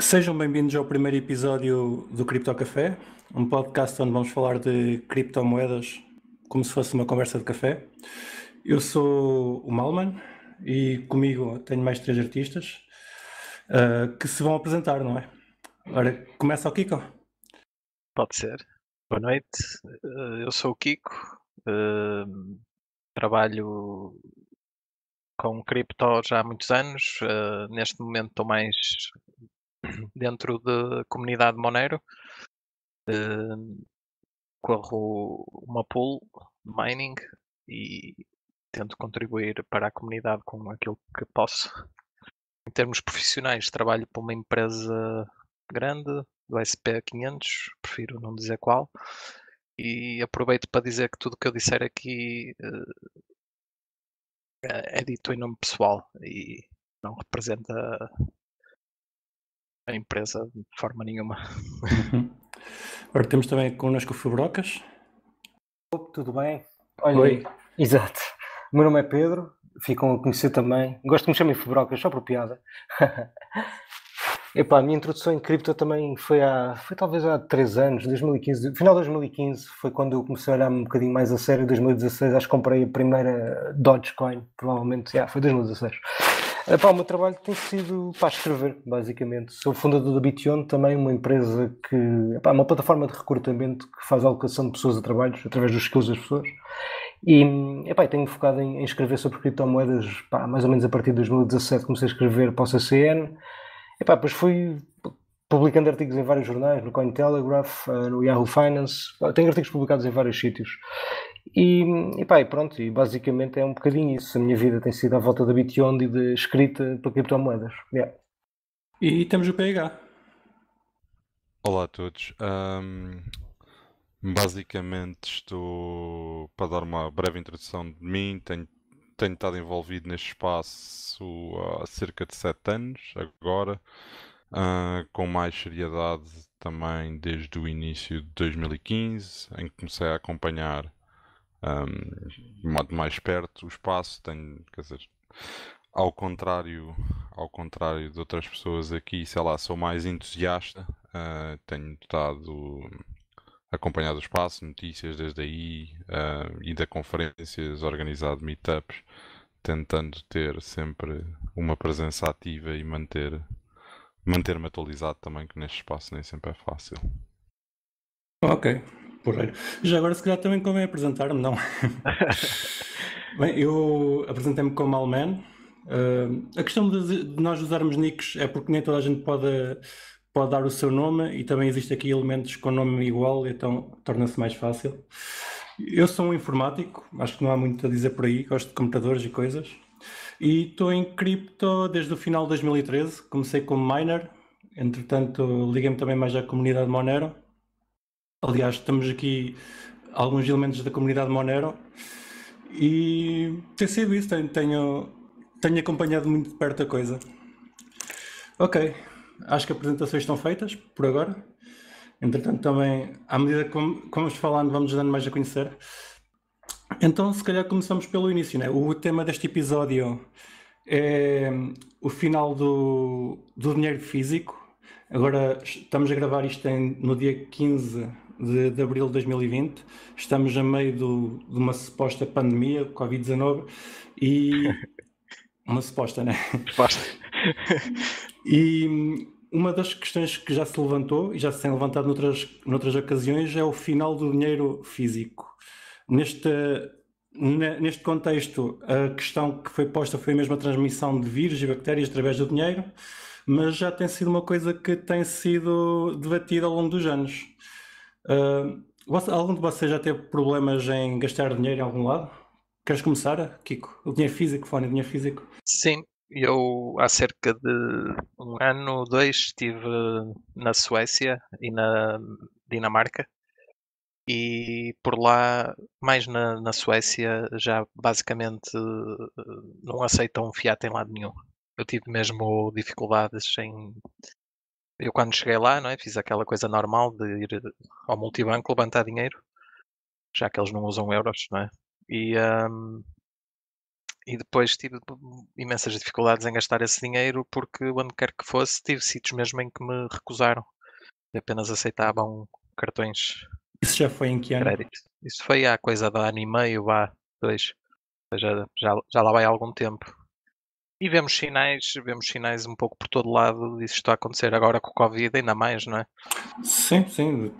Sejam bem-vindos ao primeiro episódio do Cripto Café, um podcast onde vamos falar de criptomoedas como se fosse uma conversa de café. Eu sou o Malman e comigo tenho mais três artistas uh, que se vão apresentar, não é? Agora começa o Kiko. Pode ser. Boa noite, ah, eu sou o Kiko, uh, trabalho com cripto já há muitos anos. Uh, neste momento estou mais dentro da comunidade Monero. Uh, corro uma pool mining e tento contribuir para a comunidade com aquilo que posso. Em termos profissionais, trabalho para uma empresa grande, do SP500, prefiro não dizer qual, e aproveito para dizer que tudo o que eu disser aqui uh, é dito em nome pessoal e não representa a empresa de forma nenhuma. Uhum. Agora temos também connosco o Fubrocas. Tudo bem? Olha, Oi. Exato. O meu nome é Pedro, ficam a conhecer também. Gosto que me chamem Fubrocas, só por piada. Epá, a minha introdução em cripto também foi há, foi talvez há três anos, 2015, final de 2015 foi quando eu comecei a olhar um bocadinho mais a sério, 2016 acho que comprei a primeira Dogecoin, provavelmente, yeah, foi 2016 o meu trabalho tem sido para escrever, basicamente. Sou fundador da Bition, também uma empresa que. é uma plataforma de recrutamento que faz a alocação de pessoas a trabalhos através dos skills das pessoas. E epá, tenho focado em, em escrever sobre criptomoedas pá, mais ou menos a partir de 2017. Comecei a escrever para o CCN. Epá, depois fui publicando artigos em vários jornais, no Cointelegraph, eh, no Yahoo Finance. Tenho artigos publicados em vários sítios. E, e pá, e pronto, e basicamente é um bocadinho isso. A minha vida tem sido à volta da Bitcoin e de escrita para criptomoedas. Yeah. E temos o PH. Olá a todos. Um, basicamente estou para dar uma breve introdução de mim. Tenho, tenho estado envolvido neste espaço há cerca de sete anos agora. Uh, com mais seriedade também desde o início de 2015, em que comecei a acompanhar um, modo mais perto o espaço, tenho, quer dizer, ao contrário, ao contrário de outras pessoas aqui, sei lá, sou mais entusiasta, uh, tenho estado acompanhado o espaço, notícias desde aí, uh, ah, ido a conferências, organizado meetups, tentando ter sempre uma presença ativa e manter manter-me atualizado também, que neste espaço nem sempre é fácil. Ok, Porreiro. Já agora, se calhar, também convém apresentar-me, não? Bem, eu apresentei-me como Alman. Uh, a questão de, de, nós usarmos nicks é porque nem toda a gente pode, pode dar o seu nome e também existe aqui elementos com nome igual, então torna-se mais fácil. Eu sou um informático, acho que não há muito a dizer por aí, gosto de computadores e coisas. E estou em cripto desde o final de 2013, comecei como miner, entretanto liguei-me também mais à comunidade Monero Aliás, estamos aqui alguns elementos da comunidade Monero e tem sido isso, tenho, tenho, acompanhado muito de perto a coisa. Ok, acho que as apresentações estão feitas por agora. Entretanto, também, à medida que vamos falando, vamos dando mais a conhecer. Então, se calhar começamos pelo início, né? O tema deste episódio é hum, o final do, do dinheiro físico. Agora estamos a gravar isto em, no dia 15 de, de abril de 2020. Estamos a meio do, de uma suposta pandemia, Covid-19, e. uma suposta, né? Suposta. e uma das questões que já se levantou e já se tem levantado noutras, noutras ocasiões é o final do dinheiro físico. Neste, neste contexto, a questão que foi posta foi mesmo a transmissão de vírus e bactérias através do dinheiro, mas já tem sido uma coisa que tem sido debatida ao longo dos anos. Uh, algum de vocês já teve problemas em gastar dinheiro em algum lado? Queres começar, Kiko? O dinheiro físico, Fónia, dinheiro físico? Sim, eu há cerca de um ano ou dois estive na Suécia e na Dinamarca e por lá, mais na, na Suécia, já basicamente eh, não aceitam fiat em lado nenhum. Eu tive mesmo dificuldades em eu quando cheguei lá, não é, fiz aquela coisa normal de ir ao multibanco levantar dinheiro, já que eles não usam euros, não é? E, um, e depois tive imensas dificuldades em gastar esse dinheiro porque onde quer que fosse tive sítios mesmo em que me recusaram e apenas aceitavam cartões. Isso já foi em que ano? Crédito. Isso foi há coisa de ano e meio, há dois. Já, já, já lá vai há algum tempo. E vemos sinais, vemos sinais um pouco por todo lado disso está a acontecer agora com o Covid, ainda mais, não é? Sim, sim.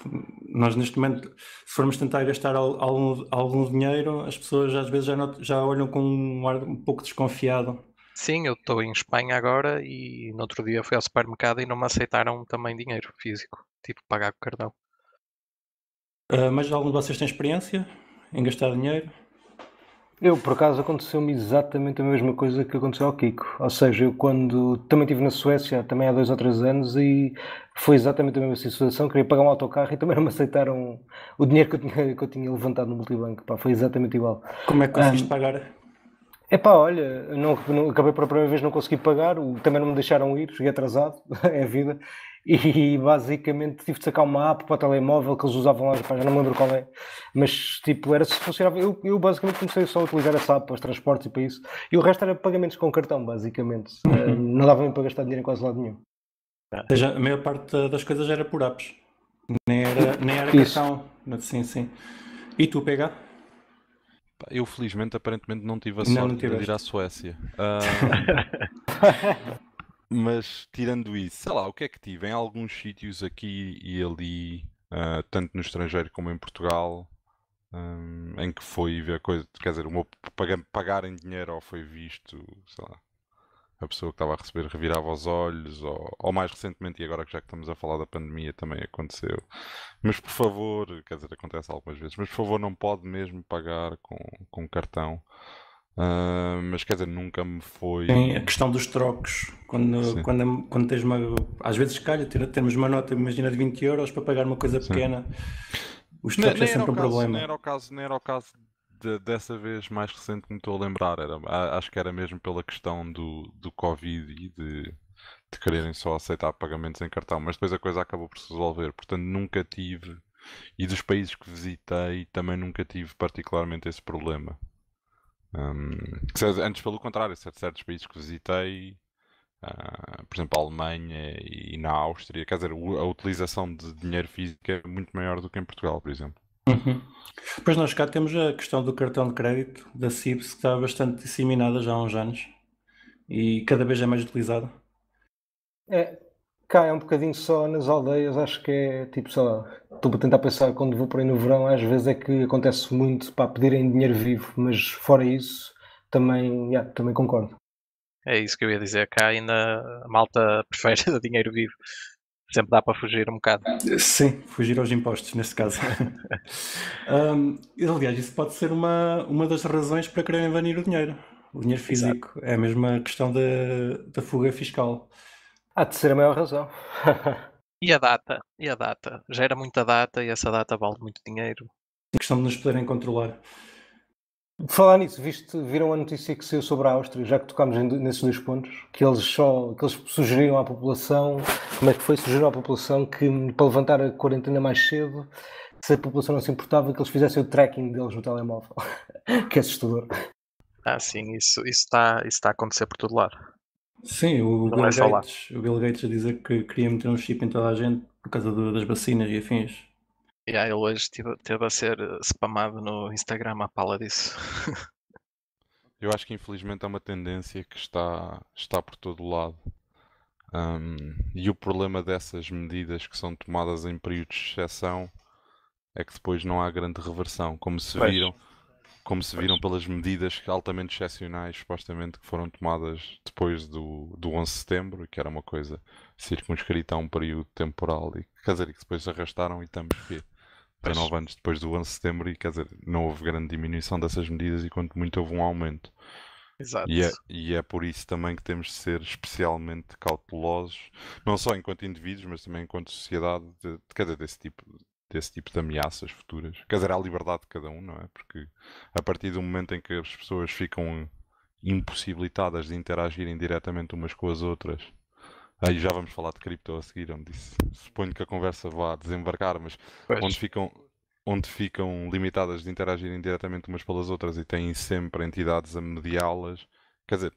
Nós neste momento, se formos tentar gastar algum, algum dinheiro, as pessoas às vezes já, not, já olham com um ar um pouco desconfiado. Sim, eu estou em Espanha agora e no outro dia fui ao supermercado e não me aceitaram também dinheiro físico, tipo pagar com cartão. Uh, mas algum de vocês tem experiência em gastar dinheiro? Eu, por acaso, aconteceu-me exatamente a mesma coisa que aconteceu ao Kiko. Ou seja, eu quando também estive na Suécia, também há dois ou três anos, e foi exatamente a mesma situação. Queria pagar um autocarro e também não me aceitaram o dinheiro que eu tinha, que eu tinha levantado no multibanco. Pá, foi exatamente igual. Como é que conseguiste um, ah, pagar? É pá, olha, não, não, acabei pela primeira vez, não consegui pagar, também não me deixaram ir, cheguei atrasado, é a vida, e basicamente tive de sacar uma app para o telemóvel que eles usavam lá, já não me lembro qual é, mas tipo, era se funcionava. Eu, eu basicamente comecei só a utilizar essa app para os transportes e para isso, e o resto era pagamentos com cartão, basicamente. Uhum. Eh, não dava nem para gastar dinheiro em quase lado nenhum. Ou seja, a maior parte das coisas era por apps, nem era, nem era isso. cartão. Sim, sim. E tu, PH? Eu felizmente aparentemente não tive a sorte não, não de ir à Suécia. Uh... Mas tirando isso, sei lá, o que é que tive? Em alguns sítios aqui e ali, uh, tanto no estrangeiro como em Portugal, um, ah, em que foi ver coisa, quer dizer, o meu pagar em dinheiro ou foi visto, sei lá, a pessoa que estava a receber revirava os olhos, ou, ou mais recentemente, e agora que já que estamos a falar da pandemia, também aconteceu. Mas por favor, quer dizer, acontece algumas vezes, mas por favor, não pode mesmo pagar com, com cartão. Ah, mas quer dizer, nunca me foi. Tem a questão dos trocos. Quando, quando, quando tens uma. Às vezes calha, temos uma nota, imagina, de 20 euros para pagar uma coisa pequena. Os trocos não, é sempre um caso, problema. Não era o caso, não era o caso de, dessa vez mais recente que me estou a lembrar. Era, acho que era mesmo pela questão do, do Covid e de, de quererem só aceitar pagamentos em cartão. Mas depois a coisa acabou por se resolver. Portanto, nunca tive. E dos países que visitei também nunca tive particularmente esse problema. Um, antes, pelo contrário, é certos países que visitei, uh, por exemplo, a Alemanha e na Áustria, quer dizer, a utilização de dinheiro físico é muito maior do que em Portugal, por exemplo. Uhum. Pois nós cá temos a questão do cartão de crédito da CIBS, que está bastante disseminada já há uns anos e cada vez é mais utilizada. É, Cá é um bocadinho só nas aldeias, acho que é tipo só. Estou a tentar pensar quando vou por aí no verão, às vezes é que acontece muito para pedirem dinheiro vivo, mas fora isso, também, yeah, também concordo. É isso que eu ia dizer, cá ainda a malta prefere dinheiro vivo. Sempre dá para fugir um bocado. Sim, fugir aos impostos, neste caso. um, aliás, isso pode ser uma, uma das razões para quererem banir o dinheiro. O dinheiro físico. Exato. É a mesma questão da, da fuga fiscal. Há de ser a maior razão. e a data? E a data? Gera muita data e essa data vale muito dinheiro. A questão de nos poderem controlar. Falar nisso, viste, viram a notícia que saiu sobre a Áustria, já que tocámos nesses dois pontos, que eles só, que eles sugeriram à população, como é que foi, sugeriram à população que para levantar a quarentena mais cedo, se a população não se importava, que eles fizessem o tracking deles no telemóvel, que é assustador. Ah sim, isso, isso, está, isso está a acontecer por todo lado. Sim, o, Bill, é Gates, o Bill Gates a dizer que queria meter um chip em toda a gente por causa do, das vacinas e afins. e Yeah, ele hoje esteve a ser eh, spamado no Instagram à pala disso. Eu acho que infelizmente é uma tendência que está, está por todo lado. Um, e o problema dessas medidas que são tomadas em períodos de exceção é que depois não há grande reversão, como se pois. viram como se viram pelas medidas altamente excepcionais, supostamente, que foram tomadas depois do, do 11 de setembro, que era uma coisa circunscrita a um período temporal, e quer dizer, que depois se arrastaram e estamos que 19 anos depois do 11 de setembro, e quer dizer, não houve grande diminuição dessas medidas, e quanto muito houve um aumento. Exato. E é, e é por isso também que temos de ser especialmente cautelosos, não só enquanto indivíduos, mas também enquanto sociedade, de, de, de, desse tipo, desse tipo de ameaças futuras. Quer dizer, há liberdade de cada um, não é? Porque a partir do momento em que as pessoas ficam impossibilitadas de interagirem diretamente umas com as outras. Aí já vamos falar de cripto a seguir, onde isso, suponho que a conversa vá desembarcar, mas pois. onde ficam, onde ficam limitadas de interagirem diretamente umas pelas outras e têm sempre entidades a mediá-las. Quer dizer,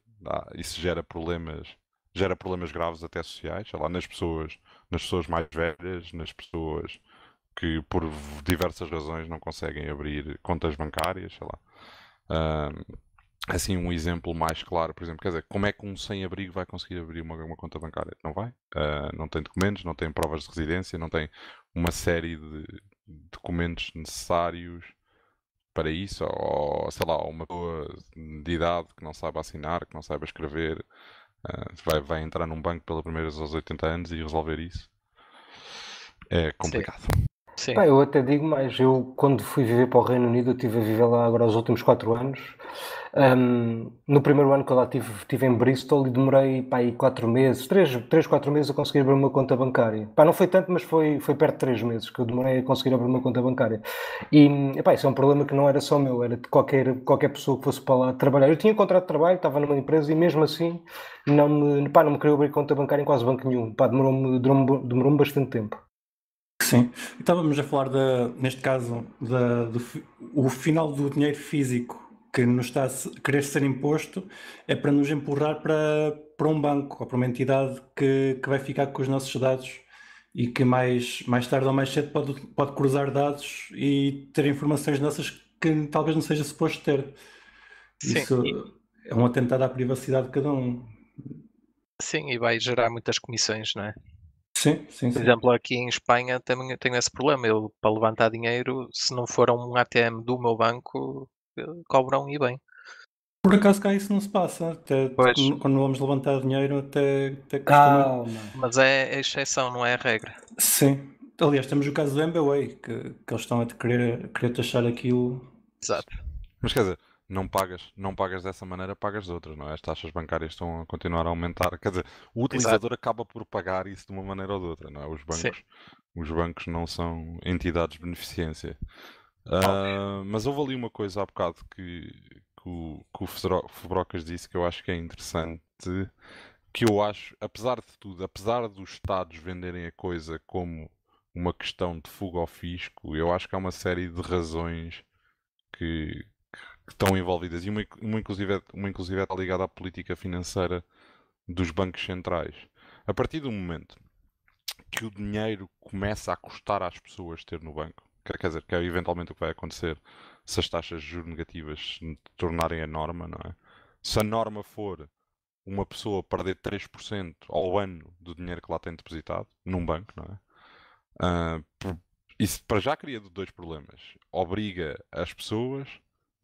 isso gera problemas, gera problemas graves até sociais, sei lá, nas pessoas, nas pessoas mais velhas, nas pessoas que por diversas razões não conseguem abrir contas bancárias, sei lá. Um, assim, um exemplo mais claro, por exemplo, quer dizer, como é que um sem-abrigo vai conseguir abrir uma, uma, conta bancária? Não vai. Uh, não tem documentos, não tem provas de residência, não tem uma série de documentos necessários para isso, ou sei lá, uma pessoa de idade que não sabe assinar, que não sabe escrever, uh, vai, vai entrar num banco pela primeira vez aos 80 anos e resolver isso. É complicado. Sim. Sim. Pá, eu até digo mais, eu quando fui viver para o Reino Unido, eu estive a viver lá agora os últimos quatro anos. Um, no primeiro ano que eu lá estive, estive em Bristol e demorei 4 quatro meses, três, três, quatro meses a conseguir abrir uma conta bancária. Pá, não foi tanto, mas foi, foi perto de três meses que eu demorei a conseguir abrir uma conta bancária. E pá, isso é um problema que não era só meu, era de qualquer, qualquer pessoa que fosse para lá trabalhar. Eu tinha um contrato de trabalho, estava numa empresa e mesmo assim não me, pá, não me queria abrir conta bancária em quase banco nenhum. demorou-me demorou, demorou -me bastante tempo. Sim. Estávamos a falar, da, neste caso, do o final do dinheiro físico que nos está a querer ser imposto é para nos empurrar para, para um banco ou para uma entidade que, que vai ficar com os nossos dados e que mais, mais tarde ou mais cedo pode, pode cruzar dados e ter informações nossas que talvez não seja suposto ter. Sim. Isso é um atentado à privacidade de cada um. Sim, e vai gerar muitas comissões, não é? Sim, sim, Por sim. exemplo, aqui em Espanha também tenho esse problema. Eu, para levantar dinheiro, se não for um ATM do meu banco, eh, cobram e bem. Por acaso cá isso não se passa. Até pois. quando vamos levantar dinheiro, até, até costuma... Mas é, é exceção, não é a regra. Sim. Aliás, temos o caso do MBA, que, que eles estão a querer, querer taxar aquilo. Exato. Mas quer dizer, não pagas, não pagas dessa maneira, pagas de outras, não é? As taxas bancárias estão a continuar a aumentar, quer dizer, o utilizador Exato. acaba por pagar isso de uma maneira ou de outra, não é? Os bancos, os bancos não são entidades de beneficência. uh, mas houve ali uma coisa há bocado que, que o, que o Fubrocas disse que eu acho que é interessante, que eu acho, apesar de tudo, apesar dos Estados venderem a coisa como uma questão de fuga ao fisco, eu acho que há uma série de razões que, que estão envolvidas. E uma, uma, inclusive, uma inclusive está ligada à política financeira dos bancos centrais. A partir do momento que o dinheiro começa a custar às pessoas ter no banco, quer, quer dizer, que é eventualmente o que vai acontecer se as taxas de juros negativas se tornarem a norma, não é? Se a norma for uma pessoa perder 3% ao ano do dinheiro que lá tem depositado, num banco, não é? Uh, isso para já cria dois problemas. Obriga as pessoas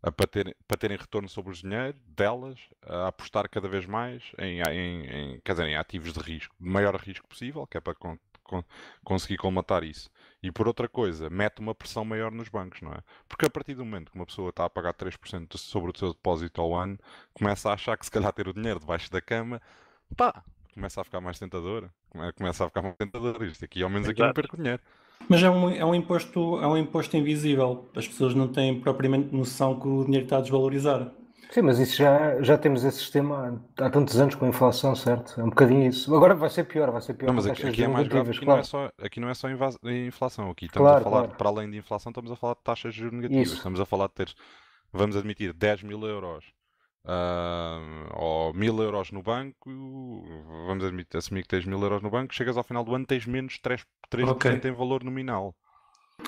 a, para, para terem retorno sobre o dinheiro delas, a apostar cada vez mais em, em, em, quer dizer, em ativos de risco, de maior risco possível, que é para con, con, conseguir colmatar isso. E por outra coisa, mete uma pressão maior nos bancos, não é? Porque a partir do momento que uma pessoa está a pagar 3% sobre o seu depósito ao ano, começa a achar que se calhar ter o dinheiro debaixo da cama, pá, começa a ficar mais tentadora. Começa a ficar mais tentadora. Isto aqui, ao menos aqui, não perco dinheiro. Mas é um, é um, imposto, é um imposto invisível. As pessoas não têm propriamente noção que o dinheiro está a desvalorizar. Sim, mas isso já, já temos esse sistema há, tantos anos com a inflação, certo? É um bocadinho isso. Agora vai ser pior, vai ser pior. Não, mas aqui, aqui é mais grave, aqui, claro. não é só, aqui não é só inflação. Aqui estamos claro, a falar, claro. para além de inflação, estamos a falar de taxas juros negativas. Isso. Estamos a falar de ter, vamos admitir, 10 mil euros uh, ou mil euros no banco, vamos admitir, assumir que tens mil euros no banco, chegas ao final do ano tens menos 3%, 3 okay. em valor nominal.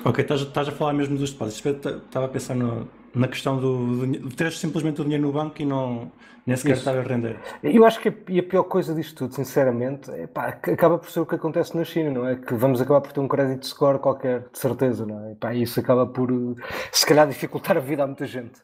Ok, estás, a falar mesmo dos depósitos. Estava a pensar no, na questão do, do, teres simplesmente o dinheiro no banco e não nem sequer estar a render. Eu acho que a, a pior coisa disto tudo, sinceramente, é, pá, acaba por ser o que acontece na China, não é? Que vamos acabar por ter um crédito score qualquer, de certeza, não é? E, pá, isso acaba por, se calhar, dificultar a vida a muita gente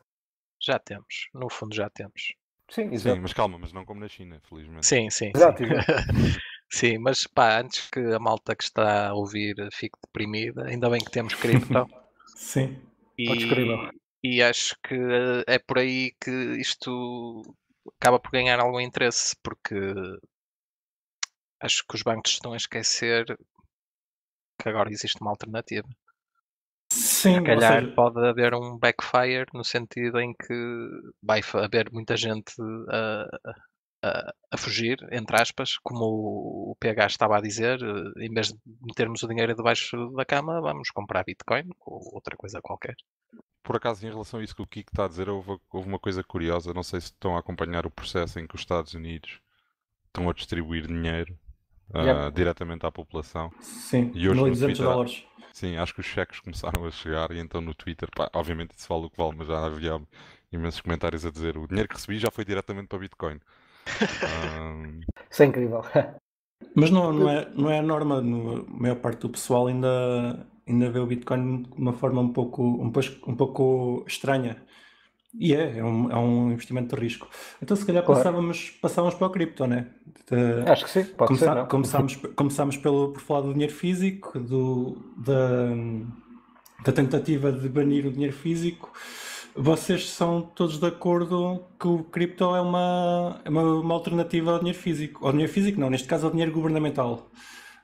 já temos, no fundo já temos. Sim, Sim, mas calma, mas não como na China, felizmente. Sim, sim. Exato, sim. sim, mas pá, antes que a malta que está a ouvir fique deprimida, ainda bem que temos cripto. Então. sim, e, escrever E acho que eh, é por aí que isto acaba por ganhar algum interesse, porque acho que os bancos estão a esquecer que agora existe uma alternativa. Sim, se calhar seja... pode haver um backfire no sentido em que vai haver muita gente a, a, a, fugir, entre aspas, como o PH estava a dizer, eh, em vez de metermos o dinheiro debaixo da cama, vamos comprar Bitcoin ou outra coisa qualquer. Por acaso, em relação a isso que o Kiko está a dizer, houve, houve uma coisa curiosa. Não sei se estão a acompanhar o processo em que os Estados Unidos estão a distribuir dinheiro Uh, diretamente à população. Sim, e hoje 1.200 dólares. Sim, acho que os cheques começaram a chegar e então no Twitter, pá, obviamente isso vale o que vale, mas já havia imensos comentários a dizer o dinheiro que recebi já foi diretamente para Bitcoin. um... Isso é incrível. Mas não, não, é, não é a norma, no, a maior parte do pessoal ainda, ainda vê o Bitcoin de uma forma um pouco, um, pouco, um pouco estranha. E é, é um, é um investimento de risco. Então, se calhar, claro. passávamos, passávamos para o cripto, né? De, Acho que sim, pode começar, ser. Não? É? Começámos, começámos pelo, por falar do dinheiro físico, do, da, da tentativa de banir o dinheiro físico. Vocês são todos de acordo que o cripto é uma, é uma, uma alternativa ao dinheiro físico? Ao dinheiro físico, não, neste caso, ao dinheiro governamental.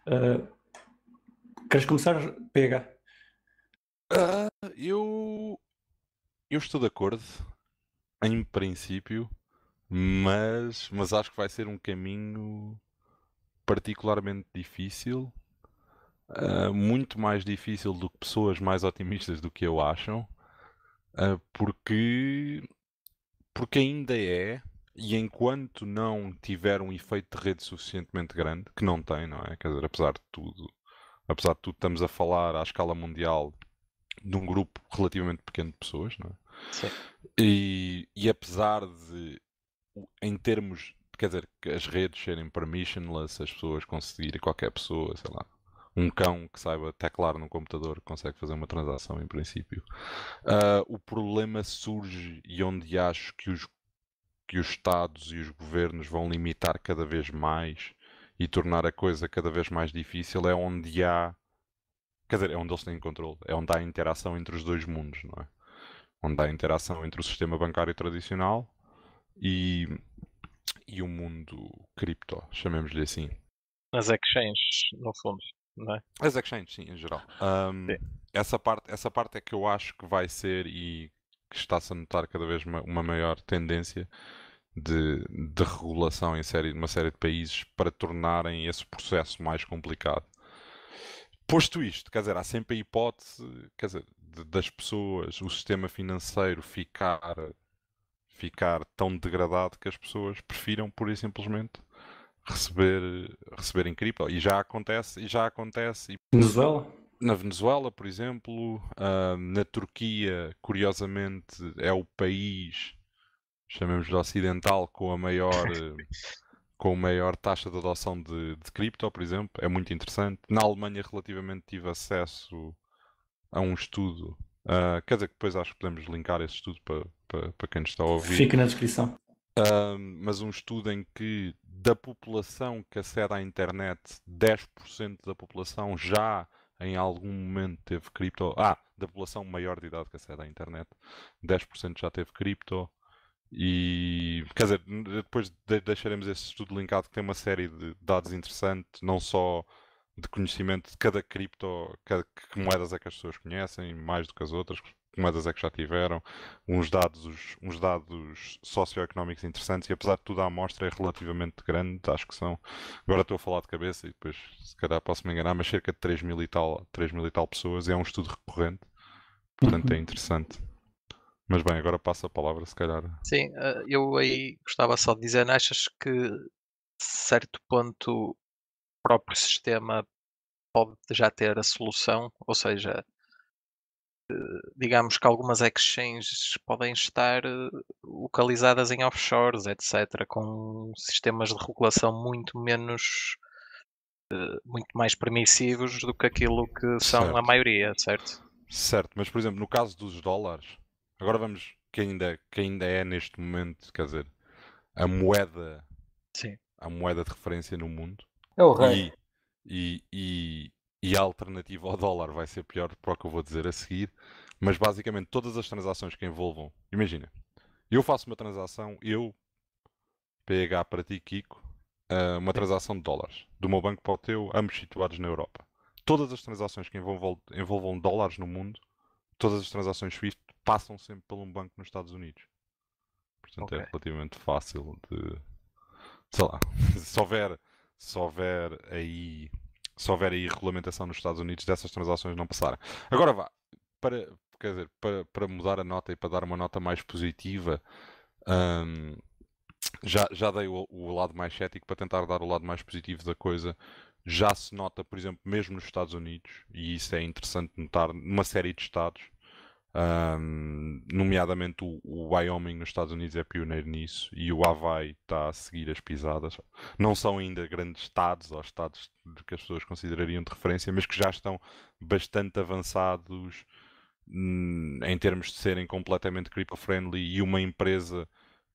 Uh, queres começar? Pega. Uh, eu eu estou de acordo, em princípio, mas, mas acho que vai ser um caminho particularmente difícil. Uh, muito mais difícil do que pessoas mais otimistas do que eu acham, uh, porque, porque ainda é, e enquanto não tiver um efeito de rede suficientemente grande, que não tem, não é? Quer dizer, apesar de tudo, apesar de tudo, estamos a falar à escala mundial de um grupo relativamente pequeno de pessoas, não é? Sim. E, e apesar de, em termos, quer dizer, que as redes serem permissionless, as pessoas conseguirem, qualquer pessoa, sei lá, um cão que saiba teclar num computador consegue fazer uma transação em princípio. Uh, o problema surge e onde acho que os, que os Estados e os governos vão limitar cada vez mais e tornar a coisa cada vez mais difícil é onde há Quer dizer, é onde eles têm controle, é onde há interação entre os dois mundos, não é? Onde há interação entre o sistema bancário tradicional e, e o mundo cripto, chamemos-lhe assim. As exchanges, no fundo, não é? As exchanges, sim, em geral. Um, sim. Essa, parte, essa parte é que eu acho que vai ser e que está-se a notar cada vez uma, uma maior tendência de, de regulação em série, uma série de países para tornarem esse processo mais complicado posto isto, quer dizer, há sempre a hipótese quer dizer, de, das pessoas, o sistema financeiro ficar, ficar tão degradado que as pessoas prefiram pura e simplesmente receber, receber em cripto. E já acontece, e já acontece. Venezuela? Na Venezuela, por exemplo, uh, na Turquia, curiosamente, é o país, chamemos de ocidental, com a maior. com maior taxa de adoção de, de cripto, por exemplo, é muito interessante. Na Alemanha, relativamente, tive acesso a um estudo. Uh, quer dizer que depois acho que podemos linkar esse estudo para, para, para quem nos está a ouvir. Fica na descrição. Uh, mas um estudo em que da população que acede à internet, 10% da população já em algum momento teve cripto. Ah, da população maior de idade que acede à internet, 10% já teve cripto. E quer dizer, depois deixaremos esse estudo linkado que tem uma série de dados interessantes, não só de conhecimento de cada cripto, cada, que moedas é que as pessoas conhecem, mais do que as outras, que moedas é que já tiveram, uns dados, uns dados socioeconómicos interessantes e apesar de tudo a amostra é relativamente grande, acho que são, agora estou a falar de cabeça e depois se calhar posso me enganar, mas cerca de 3 mil e tal, 3 mil e tal pessoas, é um estudo recorrente, portanto é interessante. Mas bem, agora passo a palavra, se calhar. Sim, eh, eu aí gostava só de dizer, achas que certo ponto o próprio sistema pode já ter a solução? Ou seja, eh, digamos que algumas exchanges podem estar eh, localizadas em offshores, etc., com sistemas de regulação muito menos muito mais permissivos do que aquilo que são certo. a maioria, certo? Certo, mas por exemplo, no caso dos dólares, Agora vamos, que ainda, que ainda é neste momento, quer dizer, a moeda, Sim. a moeda de referência no mundo. É o rei. E, e, e, e a alternativa ao dólar vai ser pior para o que eu vou dizer a seguir, mas basicamente todas as transações que envolvam, imagina, eu faço uma transação, eu, PH para ti, Kiko, ah, uma transação de dólares, do meu banco para o teu, ambos situados na Europa. Todas as transações que envolvam, envolvam dólares no mundo, todas as transações SWIFT passam sempre por um banco nos Estados Unidos. Portanto, é okay. é relativamente fácil de. Sei lá, se houver, se houver aí. Se houver aí regulamentação nos Estados Unidos dessas transações não passarem. Agora vá, para, quer dizer, para, para mudar a nota e para dar uma nota mais positiva, um, já, já dei o, o lado mais cético para tentar dar o lado mais positivo da coisa já se nota, por exemplo, mesmo nos Estados Unidos, e isso é interessante notar numa série de estados, um, nomeadamente o, o, Wyoming nos Estados Unidos é pioneiro nisso e o Hawaii está a seguir as pisadas. Não são ainda grandes estados ou estados que as pessoas considerariam de referência, mas que já estão bastante avançados hum, em termos de serem completamente crypto-friendly e uma empresa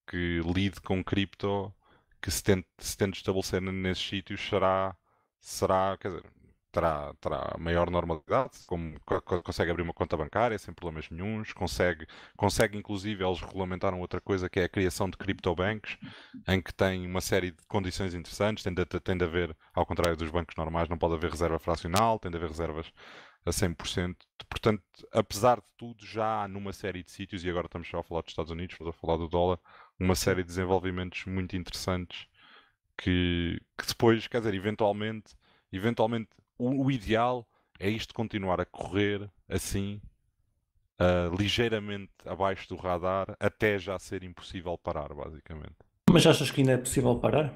que lide com cripto que se tente, se tente estabelecer nesses sítios será, será quer dizer, terá, terá maior normalidade, como consegue abrir uma conta bancária sem problemas nenhums, consegue, consegue inclusive, eles regulamentaram outra coisa que é a criação de criptobanks, em que tem uma série de condições interessantes, tem de, tem de haver, ao contrário dos bancos normais, não pode haver reserva fracional, tem de haver reservas a 100%. Portanto, apesar de tudo, já há numa série de sítios, e agora estamos só a falar dos Estados Unidos, estamos a falar do dólar, uma série de desenvolvimentos muito interessantes que, que depois, quer dizer, eventualmente, eventualmente o, o ideal é isto continuar a correr assim, uh, ligeiramente abaixo do radar, até já ser impossível parar, basicamente. Mas achas que ainda é possível parar?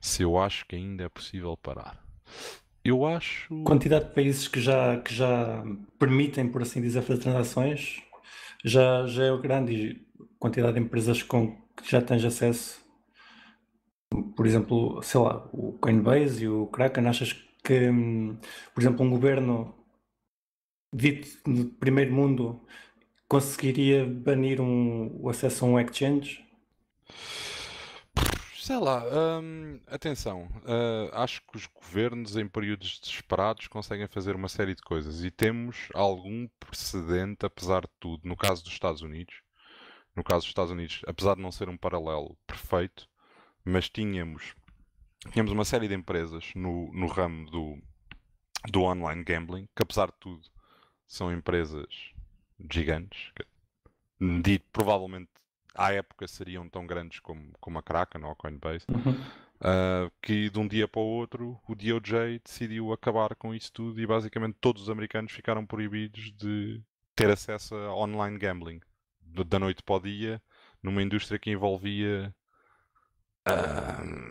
Se eu acho que ainda é possível parar. Eu acho. Quantidade de países que já, que já permitem, por assim dizer, fazer transações já, já é o grande. Quantidade de empresas com que já tens acesso. Por exemplo, sei lá, o Coinbase e o Kraken, achas que que, hum, por exemplo, um governo dito no primeiro mundo conseguiria banir um, o acesso a um exchange? Sei lá, hum, atenção, uh, acho que os governos em períodos desesperados conseguem fazer uma série de coisas e temos algum precedente, apesar de tudo, no caso dos Estados Unidos. No caso dos Estados Unidos, apesar de não ser um paralelo perfeito, mas tínhamos tínhamos uma série de empresas no, no ramo do, do online gambling, que apesar de tudo são empresas gigantes, que, provavelmente à época seriam tão grandes como, como a Kraken ou a Coinbase, uhum. uh, que de um dia para o outro o DOJ decidiu acabar com isso tudo e basicamente todos os americanos ficaram proibidos de ter acesso a online gambling, da noite para o dia, numa indústria que envolvia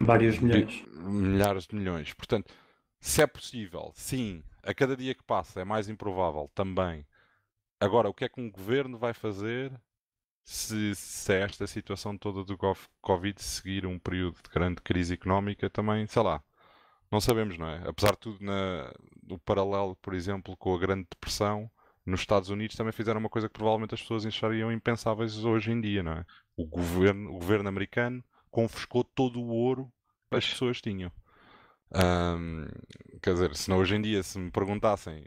Vários milhões. Milhares de milhões. Portanto, se é possível, sim, a cada dia que passa é mais improvável também. Agora, o que é que um governo vai fazer se, se é esta situação toda do Covid seguir um período de grande crise económica também, sei lá, não sabemos, não é? Apesar de tudo, na, do paralelo, por exemplo, com a Grande Depressão, nos Estados Unidos também fizeram uma coisa que provavelmente as pessoas achariam impensáveis hoje em dia, não é? O governo, o governo americano confiscou todo o ouro que as pessoas tinham. Um, quer dizer, se não hoje em dia, se me perguntassem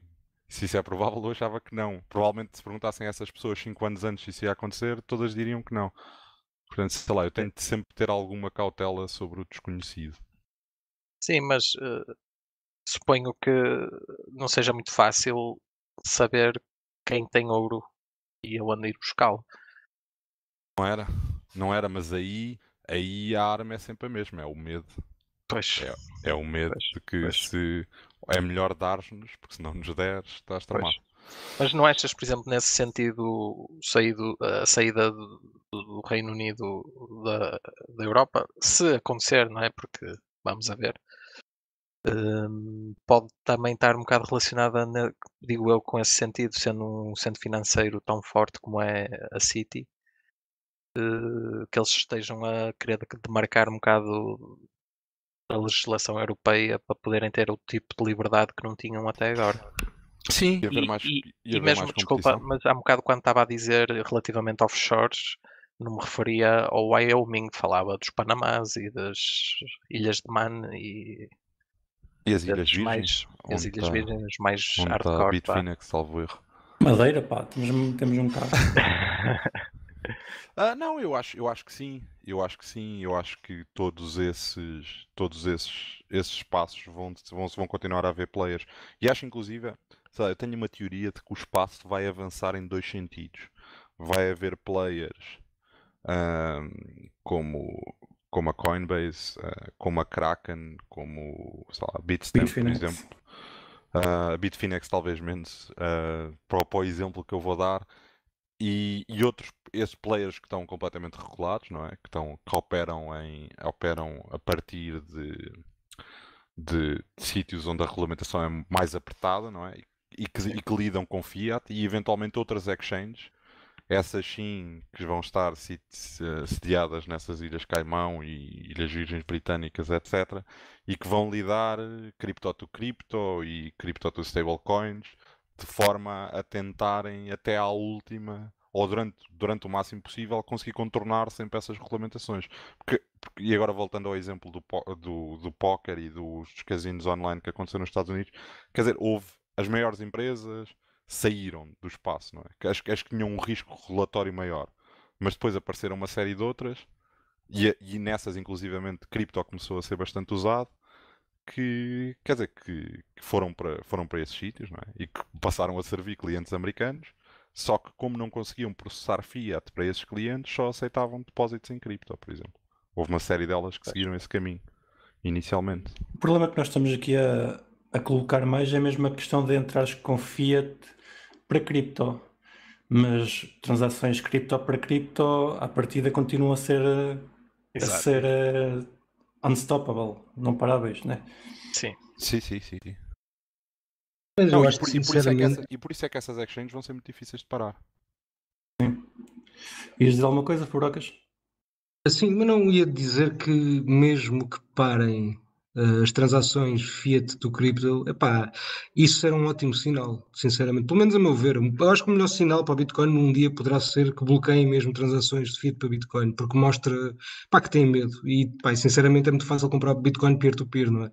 se isso é provável, eu achava que não. Provavelmente, se perguntassem a essas pessoas 5 anos antes se isso ia acontecer, todas diriam que não. Portanto, sei lá, eu tento sempre ter alguma cautela sobre o desconhecido. Sim, mas uh, suponho que não seja muito fácil saber quem tem ouro e eu a ir buscá-lo. Não era, não era, mas aí aí a arma é sempre a mesma, é o medo. Pois. É, é o medo pois. de que pois. se é melhor dar-nos, porque se não nos deres, estás tramado. Mas não achas, por exemplo, nesse sentido, saído, a saída do, do Reino Unido da, da, Europa, se acontecer, não é? Porque vamos a ver, um, pode também estar um bocado relacionada, digo eu, com esse sentido, sendo um centro financeiro tão forte como é a City, eh, que eles estejam a querer demarcar um bocado a legislação europeia para poderem ter o tipo de liberdade que não tinham até agora. Sim, e, e, mais, e, e mesmo, desculpa, mas há um bocado quando estava a dizer relativamente offshores, não me referia ao Wyoming, falava dos Panamás e das Ilhas de Man e. E as Ilhas Virgens? Mais, as Ilhas está, Virgens mais onde tá hardcore. Bitfinex, salvo erro. Madeira, pá, temos, temos um carro. Ah, não, eu acho, eu acho que sim. Eu acho que sim. Eu acho que todos esses, todos esses, esses espaços vão, vão, vão continuar a haver players. E acho, inclusive, sabe, eu tenho uma teoria de que o espaço vai avançar em dois sentidos. Vai haver players como como a Coinbase, uh, como a Kraken, como sei lá, Bitstamp, Bitfinex. por exemplo. Uh, Bitfinex talvez menos, uh, para, para o exemplo que eu vou dar, e, e, outros esses players que estão completamente regulados, não é? Que, estão, que operam, em, operam a partir de, de, de sítios onde a regulamentação é mais apertada, não é? E que, e que lidam com fiat e eventualmente outras exchanges, essas sim que vão estar sediadas nessas ilhas Caimão e Ilhas Virgens Britânicas, etc. E que vão lidar eh, cripto to cripto e cripto to stablecoins de forma a tentarem até à última ou durante, durante o máximo possível conseguir contornar sempre essas regulamentações. Porque, porque, e agora voltando ao exemplo do, do, do póquer e dos casinos online que aconteceu nos Estados Unidos, quer dizer, houve as maiores empresas saíram do espaço, não é? que acho que tinham um risco regulatório maior, mas depois apareceram uma série de outras e, e nessas, inclusivamente, cripto começou a ser bastante usado que quer dizer que, que, foram, para, foram para esses sítios não é? e que passaram a servir clientes americanos, só que como não conseguiam processar fiat para esses clientes, só aceitavam depósitos em cripto, por exemplo. Houve uma série delas que seguiram esse caminho inicialmente. O problema que nós estamos aqui a, a colocar mais é mesmo a questão de entrares com fiat para cripto. Mas transações cripto para cripto, à partida, continuam a ser, a ser unstoppable, não paráveis, né? Sim. Sim, sim, sim. Mas não, eu acho e por, que, sinceramente... e, por isso é que e por isso é que essas exchanges vão ser muito difíceis de parar. Sim. Ias dizer alguma coisa, Furocas? Assim, mas não ia dizer que mesmo que parem eh, as transações fiat do cripto, epá, isso era um ótimo sinal, sinceramente. Pelo menos a meu ver, eu acho que o melhor sinal para Bitcoin num dia poderá ser que bloqueiem mesmo transações de fiat para Bitcoin, porque mostra pá, que têm medo. E, sinceramente, é muito fácil comprar Bitcoin peer-to-peer, -peer, não é?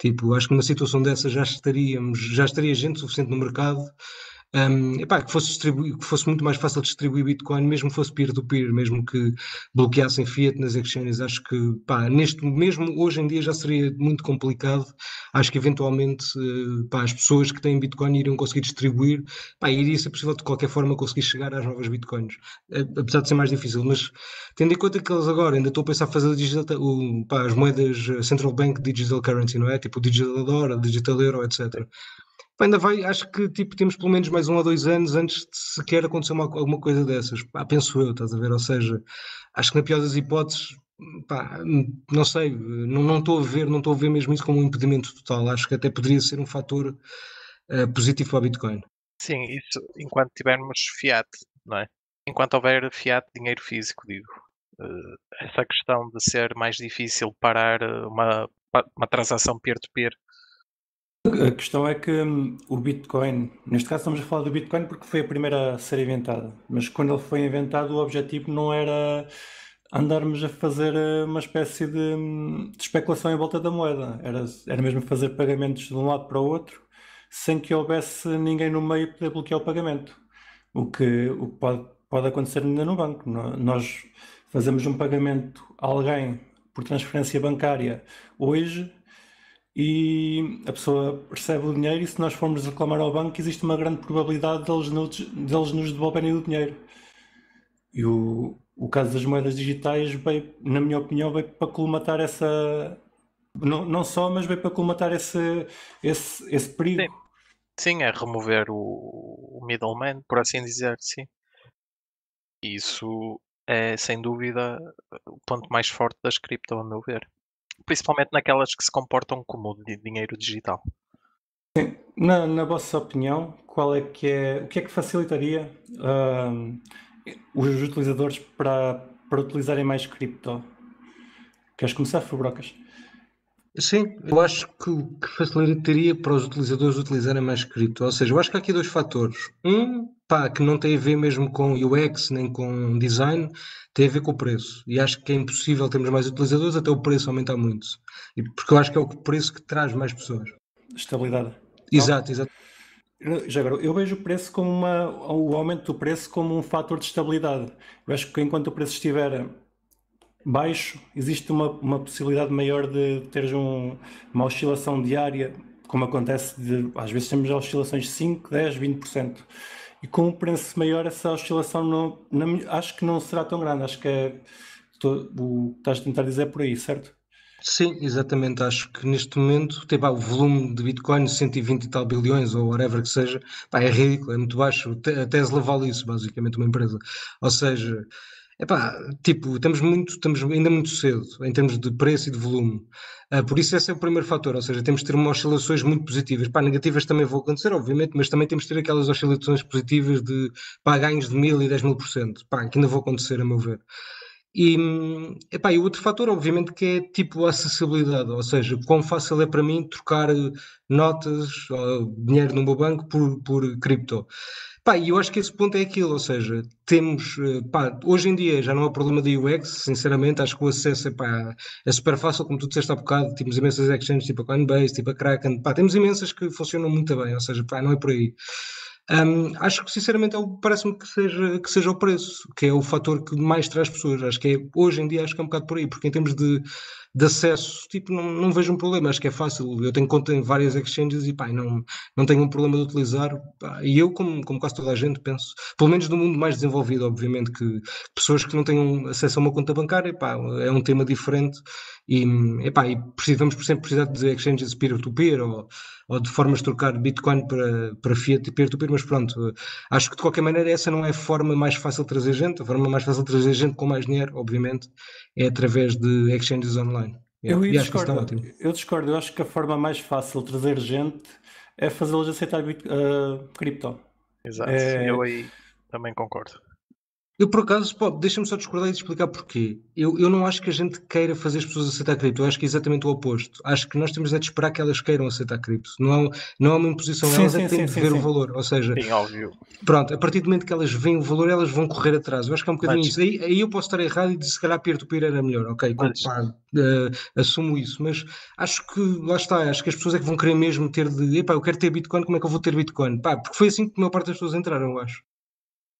Tipo, acho que numa situação dessa já estaríamos, já estaria gente suficiente no mercado um, epá, que, fosse que fosse muito mais fácil distribuir Bitcoin, mesmo fosse peer-to-peer, -peer, mesmo que bloqueassem fiat nas exchanges, acho que pá, neste, mesmo hoje em dia já seria muito complicado, acho que eventualmente eh, pá, as pessoas que têm Bitcoin iriam conseguir distribuir, pá, iria ser possível de qualquer forma conseguir chegar às novas Bitcoins, eh, apesar de ser mais difícil, mas tendo em conta que eles agora ainda estão a pensar fazer o digital, o, pá, as moedas eh, Central Bank Digital Currency, não é? Tipo o Digital Dólar, Digital Euro, etc ainda vai, acho que tipo, temos pelo menos mais um ou dois anos antes de sequer acontecer uma, alguma coisa dessas. Pá, penso eu, estás a ver? Ou seja, acho que na pior das hipóteses, pá, não sei, não, estou a ver, não estou a ver mesmo isso como um impedimento total. Acho que até poderia ser um fator uh, positivo para o Bitcoin. Sim, isso enquanto tivermos fiat, não é? Enquanto houver fiat, dinheiro físico, digo. Uh, essa questão de ser mais difícil parar eh, uma, uma transação peer-to-peer -peer a questão é que hum, o Bitcoin, neste caso estamos a falar do Bitcoin porque foi a primeira a ser inventada, mas quando ele foi inventado o objetivo não era andarmos a fazer eh, uma espécie de, hum, de especulação em volta da moeda, era, era mesmo fazer pagamentos de um lado para o outro sem que houvesse ninguém no meio para bloquear o pagamento, o que, o que pode, pode acontecer ainda no banco. Nós fazemos um pagamento a alguém por transferência bancária hoje e a pessoa recebe o dinheiro e se nós formos reclamar ao banco existe uma grande probabilidade deles nos, deles nos devolverem o dinheiro. E o, o caso das moedas digitais veio, na minha opinião, veio para colmatar essa... Não, não só, mas veio para colmatar esse, esse, esse perigo. Sim. sim. é remover o, o middleman, por assim dizer, sim. Isso é, sem dúvida, o ponto mais forte das cripto, a meu ver principalmente naquelas que se comportam como dinheiro digital. Na, na vossa opinião, qual é que é, o que é que facilitaria uh, os utilizadores para, para utilizarem mais cripto? Queres começar, Fubrocas? Sim, eu acho que o que facilitaria para os utilizadores utilizarem mais cripto, ou seja, eu acho que há aqui dois fatores. Um pá, que não tem a ver mesmo com UX nem com design, tem a ver com o preço. E acho que é impossível termos mais utilizadores até o preço aumentar muito. E porque eu acho que é o preço que traz mais pessoas. Estabilidade. Exato, não? exato. Já agora, eu vejo o preço como uma, o aumento do preço como um fator de estabilidade. Eu acho que enquanto o preço estiver baixo, existe uma, uma possibilidade maior de teres um, uma oscilação diária, como acontece, de, às vezes temos oscilações de 5, 10, 20% e com um preço maior essa oscilação não, não, acho que não será tão grande, acho que é tô, o que estás a tentar dizer é por aí, certo? Sim, exatamente. Acho que neste momento tipo, ah, o volume de Bitcoin, 120 e tal bilhões ou whatever que seja, pá, é ridículo, é muito baixo. A Tesla vale isso, basicamente, uma empresa. Ou seja, Epá, tipo, estamos muito, estamos ainda muito cedo em termos de preço e de volume. Uh, por isso esse é o primeiro fator, ou seja, temos de ter umas oscilações muito positivas. Pá, negativas também vão acontecer, obviamente, mas também temos de ter aquelas oscilações positivas de pá, ganhos de mil e dez mil por cento, pá, que ainda vão acontecer, a meu ver. E, epá, e outro fator, obviamente, que é tipo a acessibilidade, ou seja, quão fácil é para mim trocar notas, dinheiro no meu banco por, por cripto. Pá, eu acho que esse ponto é aquilo, ou seja, temos, eh, pá, hoje em dia já não há problema de UX, sinceramente, acho que o acesso é, pá, é super fácil, como tu disseste há bocado, temos imensas exchanges, tipo a Coinbase, tipo a Kraken, pá, temos imensas que funcionam muito bem, ou seja, pá, não é por aí. Um, acho que sinceramente é parece-me que seja, que seja o preço, que é o fator que mais traz pessoas. Acho que é, hoje em dia acho que é um bocado por aí, porque em termos de de acesso, tipo, não, não vejo um problema, acho que é fácil. Eu tenho conta em várias exchanges e pá, não, não tenho um problema de utilizar. Pá, e eu, como, como quase toda a gente, penso, pelo menos no mundo mais desenvolvido, obviamente, que pessoas que não tenham acesso a uma conta bancária, pá, é um tema diferente e, epá, e precisamos por sempre precisar de exchanges peer-to-peer ou, ou, de formas de trocar Bitcoin para, para fiat peer-to-peer, mas pronto, acho que de qualquer maneira essa não é a forma mais fácil de trazer gente, a forma mais fácil de trazer gente com mais dinheiro, obviamente, é através de exchanges online. É, eu, discordo, eu discordo, eu acho que a forma mais fácil de trazer gente é fazê-los aceitar uh, cripto. Exato, é... eu aí também concordo. Eu, por acaso, deixa-me só discordar e te explicar porquê. Eu, eu não acho que a gente queira fazer as pessoas aceitar cripto, eu acho que é exatamente o oposto. Acho que nós temos é de esperar que elas queiram aceitar cripto. Não, é, não é uma imposição, sim, elas é sim, é que têm sim, de ver o valor. Ou seja, pronto, a partir do momento que elas veem o valor, elas vão correr atrás. Eu acho que é um bocadinho mas... isso. Aí, aí eu posso estar errado e dizer se calhar peer-to-peer -peer era melhor, ok, mas... uh, assumo isso, mas acho que lá está, acho que as pessoas é que vão querer mesmo ter de epá, eu quero ter Bitcoin, como é que eu vou ter Bitcoin? Pá, porque foi assim que a maior parte das pessoas entraram, eu acho.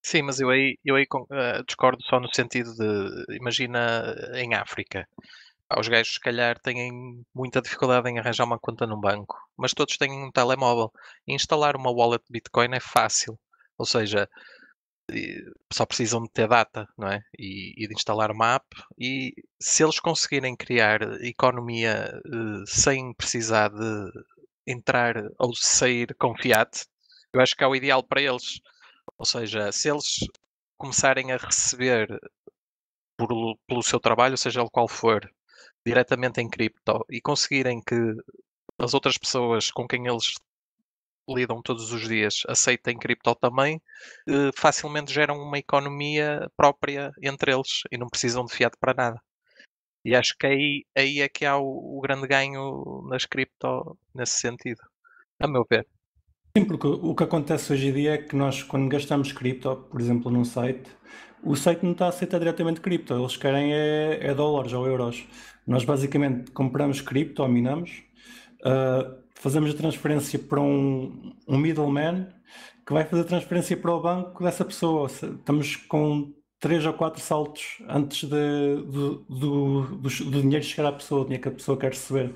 Sim, mas eu aí, eu aí uh, discordo só no sentido de, imagina em África, os gajos se calhar têm muita dificuldade em arranjar uma conta num banco, mas todos têm um telemóvel. instalar uma wallet de Bitcoin é fácil, ou seja, só precisam de ter data, não é? E, e de instalar uma app. E se eles conseguirem criar economia uh, sem precisar de entrar ou sair com fiat, eu acho que é o ideal para eles ou seja, se eles começarem a receber por, pelo seu trabalho, seja ele qual for, diretamente em cripto e conseguirem que as outras pessoas com quem eles lidam todos os dias aceitem cripto também, eh, facilmente geram uma economia própria entre eles e não precisam de fiat para nada. E acho que aí, aí é que há o, o grande ganho nas cripto nesse sentido, a meu ver. Sim, porque o que acontece hoje em dia é que nós, quando gastamos cripto, por exemplo, num site, o site não está a aceitar diretamente cripto, eles querem é, é dólares ou euros. Nós basicamente compramos cripto ou minamos, uh, fazemos a transferência para um, um middleman que vai fazer a transferência para o banco dessa pessoa. Estamos com três ou quatro saltos antes de, do, do, do, do, dinheiro chegar à pessoa, o dinheiro que a pessoa quer receber.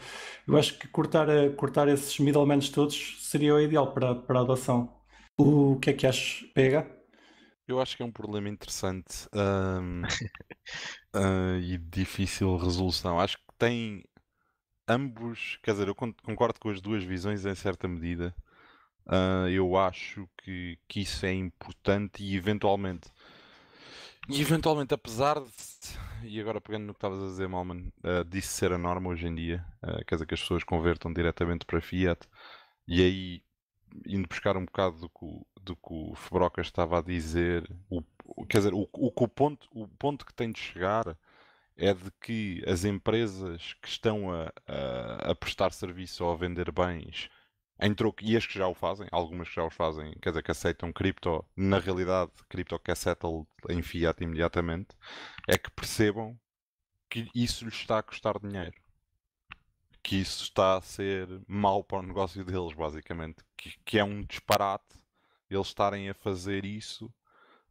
Eu acho que cortar, eh, cortar esses middlemen todos seria o ideal para, para a adoção. O que é que achas, Pega? Eu acho que é um problema interessante um, uh, ah, e difícil resolução. Acho que tem ambos, quer dizer, eu concordo com as duas visões em certa medida. Uh, eu acho que, que isso é importante e eventualmente e eventualmente, apesar de. E agora pegando no que estavas a dizer, Malman, uh, ser a norma hoje em dia, uh, quer dizer que as pessoas convertam diretamente para Fiat, e aí indo buscar um bocado do que o, do que o Febroca estava a dizer, o, quer dizer, o, o, o, ponto, o ponto que tem de chegar é de que as empresas que estão a, a, a prestar serviço ou a vender bens em troco, e as que já o fazem, algumas que já os fazem, quer dizer, que aceitam cripto, na realidade, cripto que é settled em fiat imediatamente, é que percebam que isso lhes está a custar dinheiro. Que isso está a ser mal para o negócio deles, basicamente. Que, que é um disparate eles estarem a fazer isso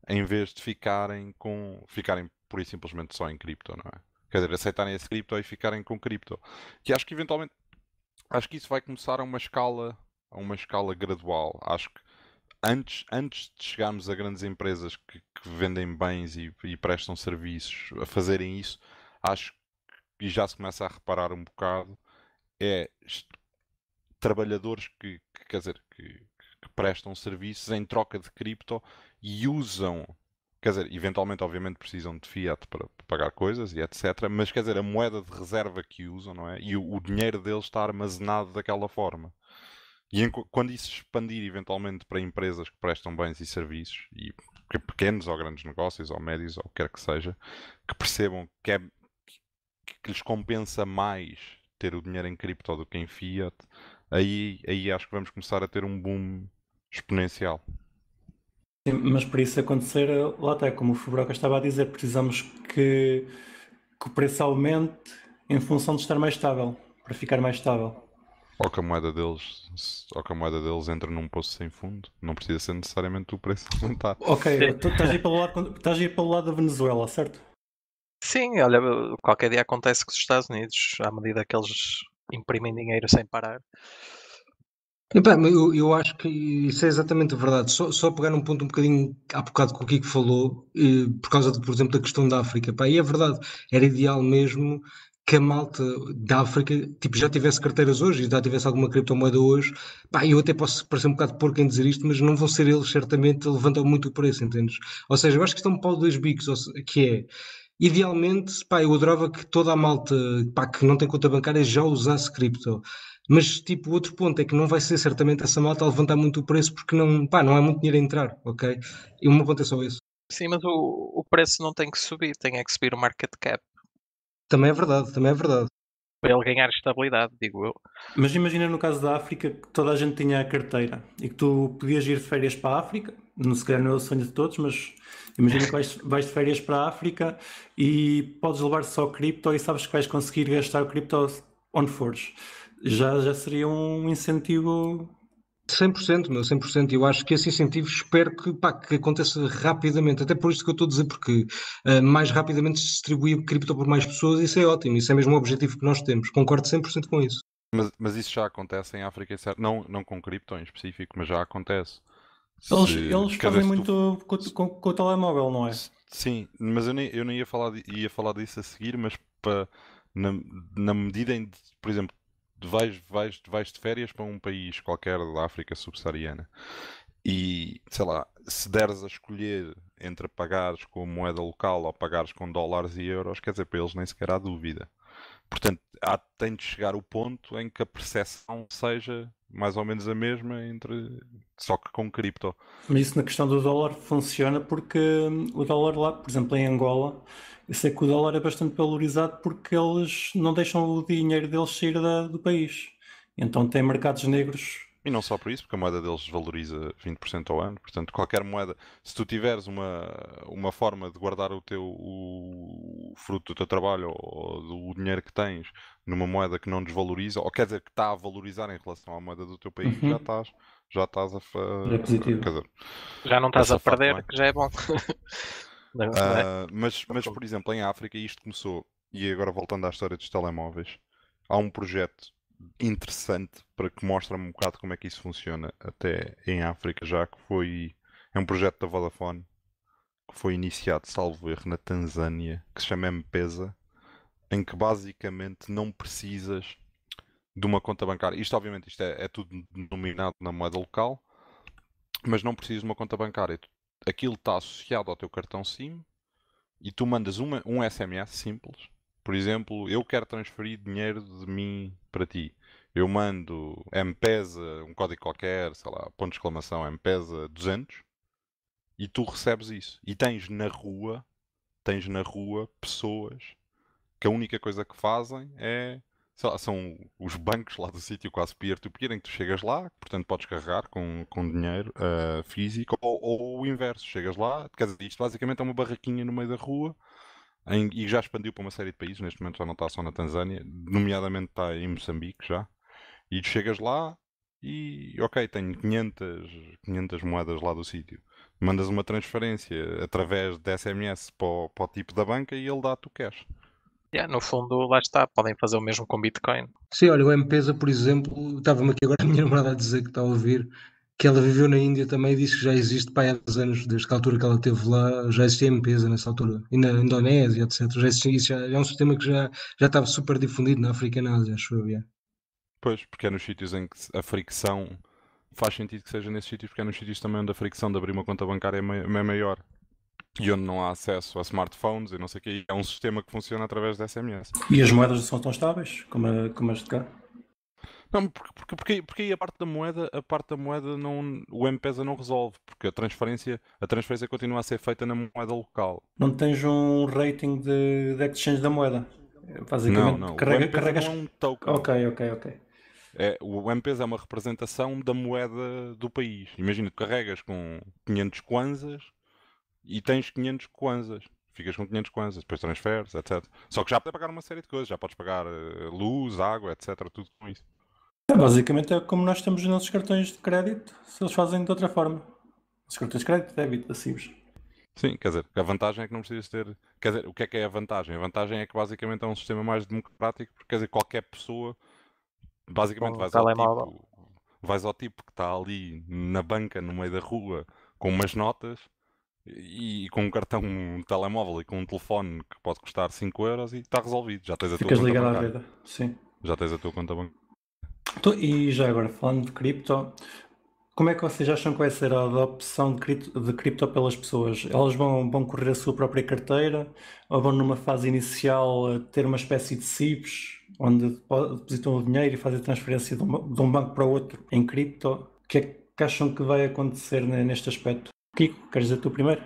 em vez de ficarem com. ficarem pura e simplesmente só em cripto, não é? Quer dizer, aceitarem esse cripto e ficarem com cripto. Que acho que eventualmente acho que isso vai começar a uma escala a uma escala gradual. Acho que antes, antes de chegarmos a grandes empresas que, que vendem bens e, e, prestam serviços a fazerem isso, acho que já se começa a reparar um bocado é trabalhadores que, que quer dizer que, que prestam serviços em troca de cripto e usam quer dizer, eventualmente, obviamente, precisam de fiat para pagar coisas e etc. Mas quer dizer, a moeda de reserva que usam, não é? E o, o dinheiro deles está armazenado daquela forma. E em, quando isso expandir eventualmente para empresas que prestam bens e serviços, e pequenos ou grandes negócios, ou médios, ou o que quer que seja, que percebam que, é, que, lhes compensa mais ter o dinheiro em cripto do que em fiat, aí, aí acho que vamos começar a ter um boom exponencial. Sim, mas para isso acontecer, lá está, como o Fubroca estava a dizer, precisamos que, que o preço aumente em função de estar mais estável, para ficar mais estável. Ou que a moeda deles, ou que a moeda deles entra num poço sem fundo, não precisa ser necessariamente o preço está. Ok, tu estás a, ir para o lado, estás a ir para o lado da Venezuela, certo? Sim, olha, qualquer dia acontece com os Estados Unidos, à medida que eles imprimem dinheiro sem parar. eu, eu, acho que isso é exatamente verdade. Só, só pegar um ponto um bocadinho há bocado que o Kiko falou, eh, por causa, de, por exemplo, da questão da África. Pá, e é verdade, era ideal mesmo que a malta da África tipo, já tivesse carteiras hoje e já tivesse alguma criptomoeda hoje, pá, eu até posso parecer um bocado porco em dizer isto, mas não vão ser eles certamente a levantar muito o preço, entendes? Ou seja, eu acho que estão é um pau dois bicos, que é idealmente, pá, eu adorava que toda a malta pá, que não tem conta bancária já usasse cripto. Mas, tipo, outro ponto é que não vai ser certamente essa malta a levantar muito o preço porque não, pá, não há muito dinheiro a entrar, ok? E o meu ponto é só isso. Sim, mas o, o preço não tem que subir, tem é que subir o market cap. Também é verdade, também é verdade. Para ele ganhar estabilidade, digo eu. Mas imagina no caso da África que toda a gente tinha a carteira e que tu podias ir de férias para a África, não se calhar não é o sonho de todos, mas imagina que vais, vais de férias para a África e podes levar só cripto e sabes que vais conseguir gastar o cripto onde fores. Já, já seria um incentivo 100%, meu, 100%. Eu acho que esse incentivo espero que, pá, que aconteça rapidamente. Até por isso que eu estou a dizer, porque uh, mais rapidamente se distribui o cripto por mais pessoas, isso é ótimo. Isso é mesmo o objetivo que nós temos. Concordo 100% com isso. Mas, mas isso já acontece em África, não, não com cripto em específico, mas já acontece. Eles, eles fazem muito tu... com, com, com, o telemóvel, não é? Sim, mas eu nem, eu nem ia, falar, ia falar disso a seguir, mas para, na, na medida em, por exemplo, vais, vais, vais de férias para um país qualquer da África subsaariana e, sei lá, se deres a escolher entre pagares com moeda local ou pagares com dólares e euros, quer dizer, para eles nem sequer há dúvida. Portanto, há, tem de chegar o ponto em que a percepção seja mais ou menos a mesma entre só que com cripto. Mas isso na questão do dólar funciona porque hum, o dólar lá, por exemplo, em Angola, eu sei que o dólar é bastante valorizado porque eles não deixam o dinheiro deles sair da, do país. Então tem mercados negros e não só por isso, porque a moeda deles valoriza 20% ao ano. Portanto, qualquer moeda, se tu tiveres uma, uma forma de guardar o teu o fruto do teu trabalho ou do dinheiro que tens numa moeda que não desvaloriza, ou quer dizer, que está a valorizar em relação à moeda do teu país, uhum. já estás já estás a. Fa... É positivo. já não estás a perder, que já é bom. Uh, mas, mas, por exemplo, em África, isto começou, e agora voltando à história dos telemóveis, há um projeto interessante para que mostra um bocado como é que isso funciona até em África, já que foi é um projeto da Vodafone que foi iniciado, salvo erro, na Tanzânia, que se chama Mpesa em que basicamente não precisas de uma conta bancária. Isto obviamente isto é, é tudo denominado na moeda local, mas não precisas de uma conta bancária. Aquilo está associado ao teu cartão SIM e tu mandas uma, um SMS simples por exemplo, eu quero transferir dinheiro de mim para ti. Eu mando MPESA, um código qualquer, sei lá, ponto de exclamação MPESA 200 e tu recebes isso. E tens na rua, tens na rua pessoas que a única coisa que fazem é Lá, são os bancos lá do sítio quase peer-to-peer, -peer, em que tu chegas lá, portanto podes carregar com, com dinheiro uh, físico, ou, ou, o inverso, chegas lá, quer dizer, isto basicamente é uma barraquinha no meio da rua, em, e já expandiu para uma série de países, neste momento já não está só na Tanzânia, nomeadamente está em Moçambique já, e chegas lá e, ok, tenho 500, 500 moedas lá do sítio. Mandas uma transferência através de SMS para o, para o tipo da banca e ele dá o o cash. Yeah, no fundo, lá está, podem fazer o mesmo com Bitcoin. Sim, olha, o MPESA, por exemplo, estava-me aqui agora a minha namorada a dizer que está a ouvir, que ela viveu na Índia também disse que já existe pai, há 10 anos, desde que a altura que ela teve lá, já existia MPs nessa altura, e na Indonésia, etc. Já existia, isso já, é um sistema que já, já estava super difundido na África e na Ásia, acho eu. Pois, porque é nos sítios em que a fricção faz sentido que seja nesses sítios, porque é nos sítios também onde a fricção de abrir uma conta bancária é, é maior e onde não há acesso a smartphones e não sei o que, é um sistema que funciona através de SMS. E as moedas são tão estáveis como, a, como as de cá? Não, porque, porque, porque, porque aí a parte da moeda, a parte da moeda não, o MPESA não resolve, porque a transferência, a transferência continua a ser feita na moeda local. Não tens um rating de, de exchange da moeda? Basicamente, não, não. Carrega, carregas... não é um token. Ok, ok, ok. É, o MPESA é uma representação da moeda do país. Imagina, tu carregas com 500 kwanzas e tens 500 kwanzas ficas com 500 kwanzas, depois transferes, etc. Só que já podes pagar uma série de coisas, já podes pagar eh, luz, água, etc. Tudo com isso. É, basicamente é como nós temos os nossos cartões de crédito, se eles fazem de outra forma. Os cartões de crédito, débito, passivos. Sim, quer dizer, a vantagem é que não precisas ter. Quer dizer, o que é que é a vantagem? A vantagem é que basicamente é um sistema mais democrático, porque quer dizer, qualquer pessoa, basicamente, um vais ao, tipo, vais ao tipo que está ali na banca, no meio da rua, com umas notas e, e com um cartão, um telemóvel e com um telefone que pode custar 5 euros e está resolvido. Já tens a Ficas tua conta ligado à vida, sim. Já tens a tua conta bancária. Então, e já agora, falando de cripto, como é que vocês acham que vai ser a adopção de cripto, de cripto pelas pessoas? Elas vão, vão correr a sua própria carteira ou vão, numa fase inicial, ter uma espécie de CIPs, onde depositam o dinheiro e fazem transferência de um, de um banco para outro em cripto? O que é que acham que vai acontecer neste aspecto? Kiko, queres dizer tu primeiro?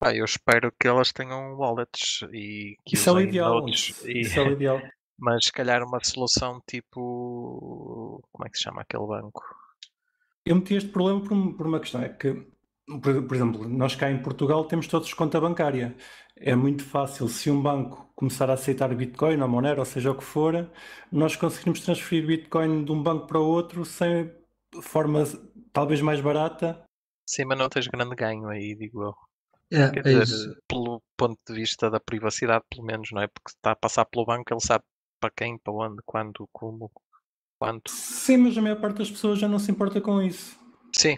Ah, eu espero que elas tenham wallets e que isso é o ideal. e... Isso é o ideal. Mas se calhar uma solução tipo como é que se chama aquele banco? Eu meti este problema por, por uma questão, é que por, por, exemplo, nós cá em Portugal temos todos conta bancária. É muito fácil, se um banco começar a aceitar Bitcoin, ou Monero, ou seja o que for, nós conseguimos transferir Bitcoin de um banco para o outro sem forma talvez mais barata. Sim, mas não tens grande ganho aí, digo eu. É, Quer é dizer, isso. pelo ponto de vista da privacidade, pelo menos, não é? Porque está a passar pelo banco, ele sabe para quem, para onde, quando, como, quanto. Sim, mas a maior parte das pessoas já não se importa com isso. Sim,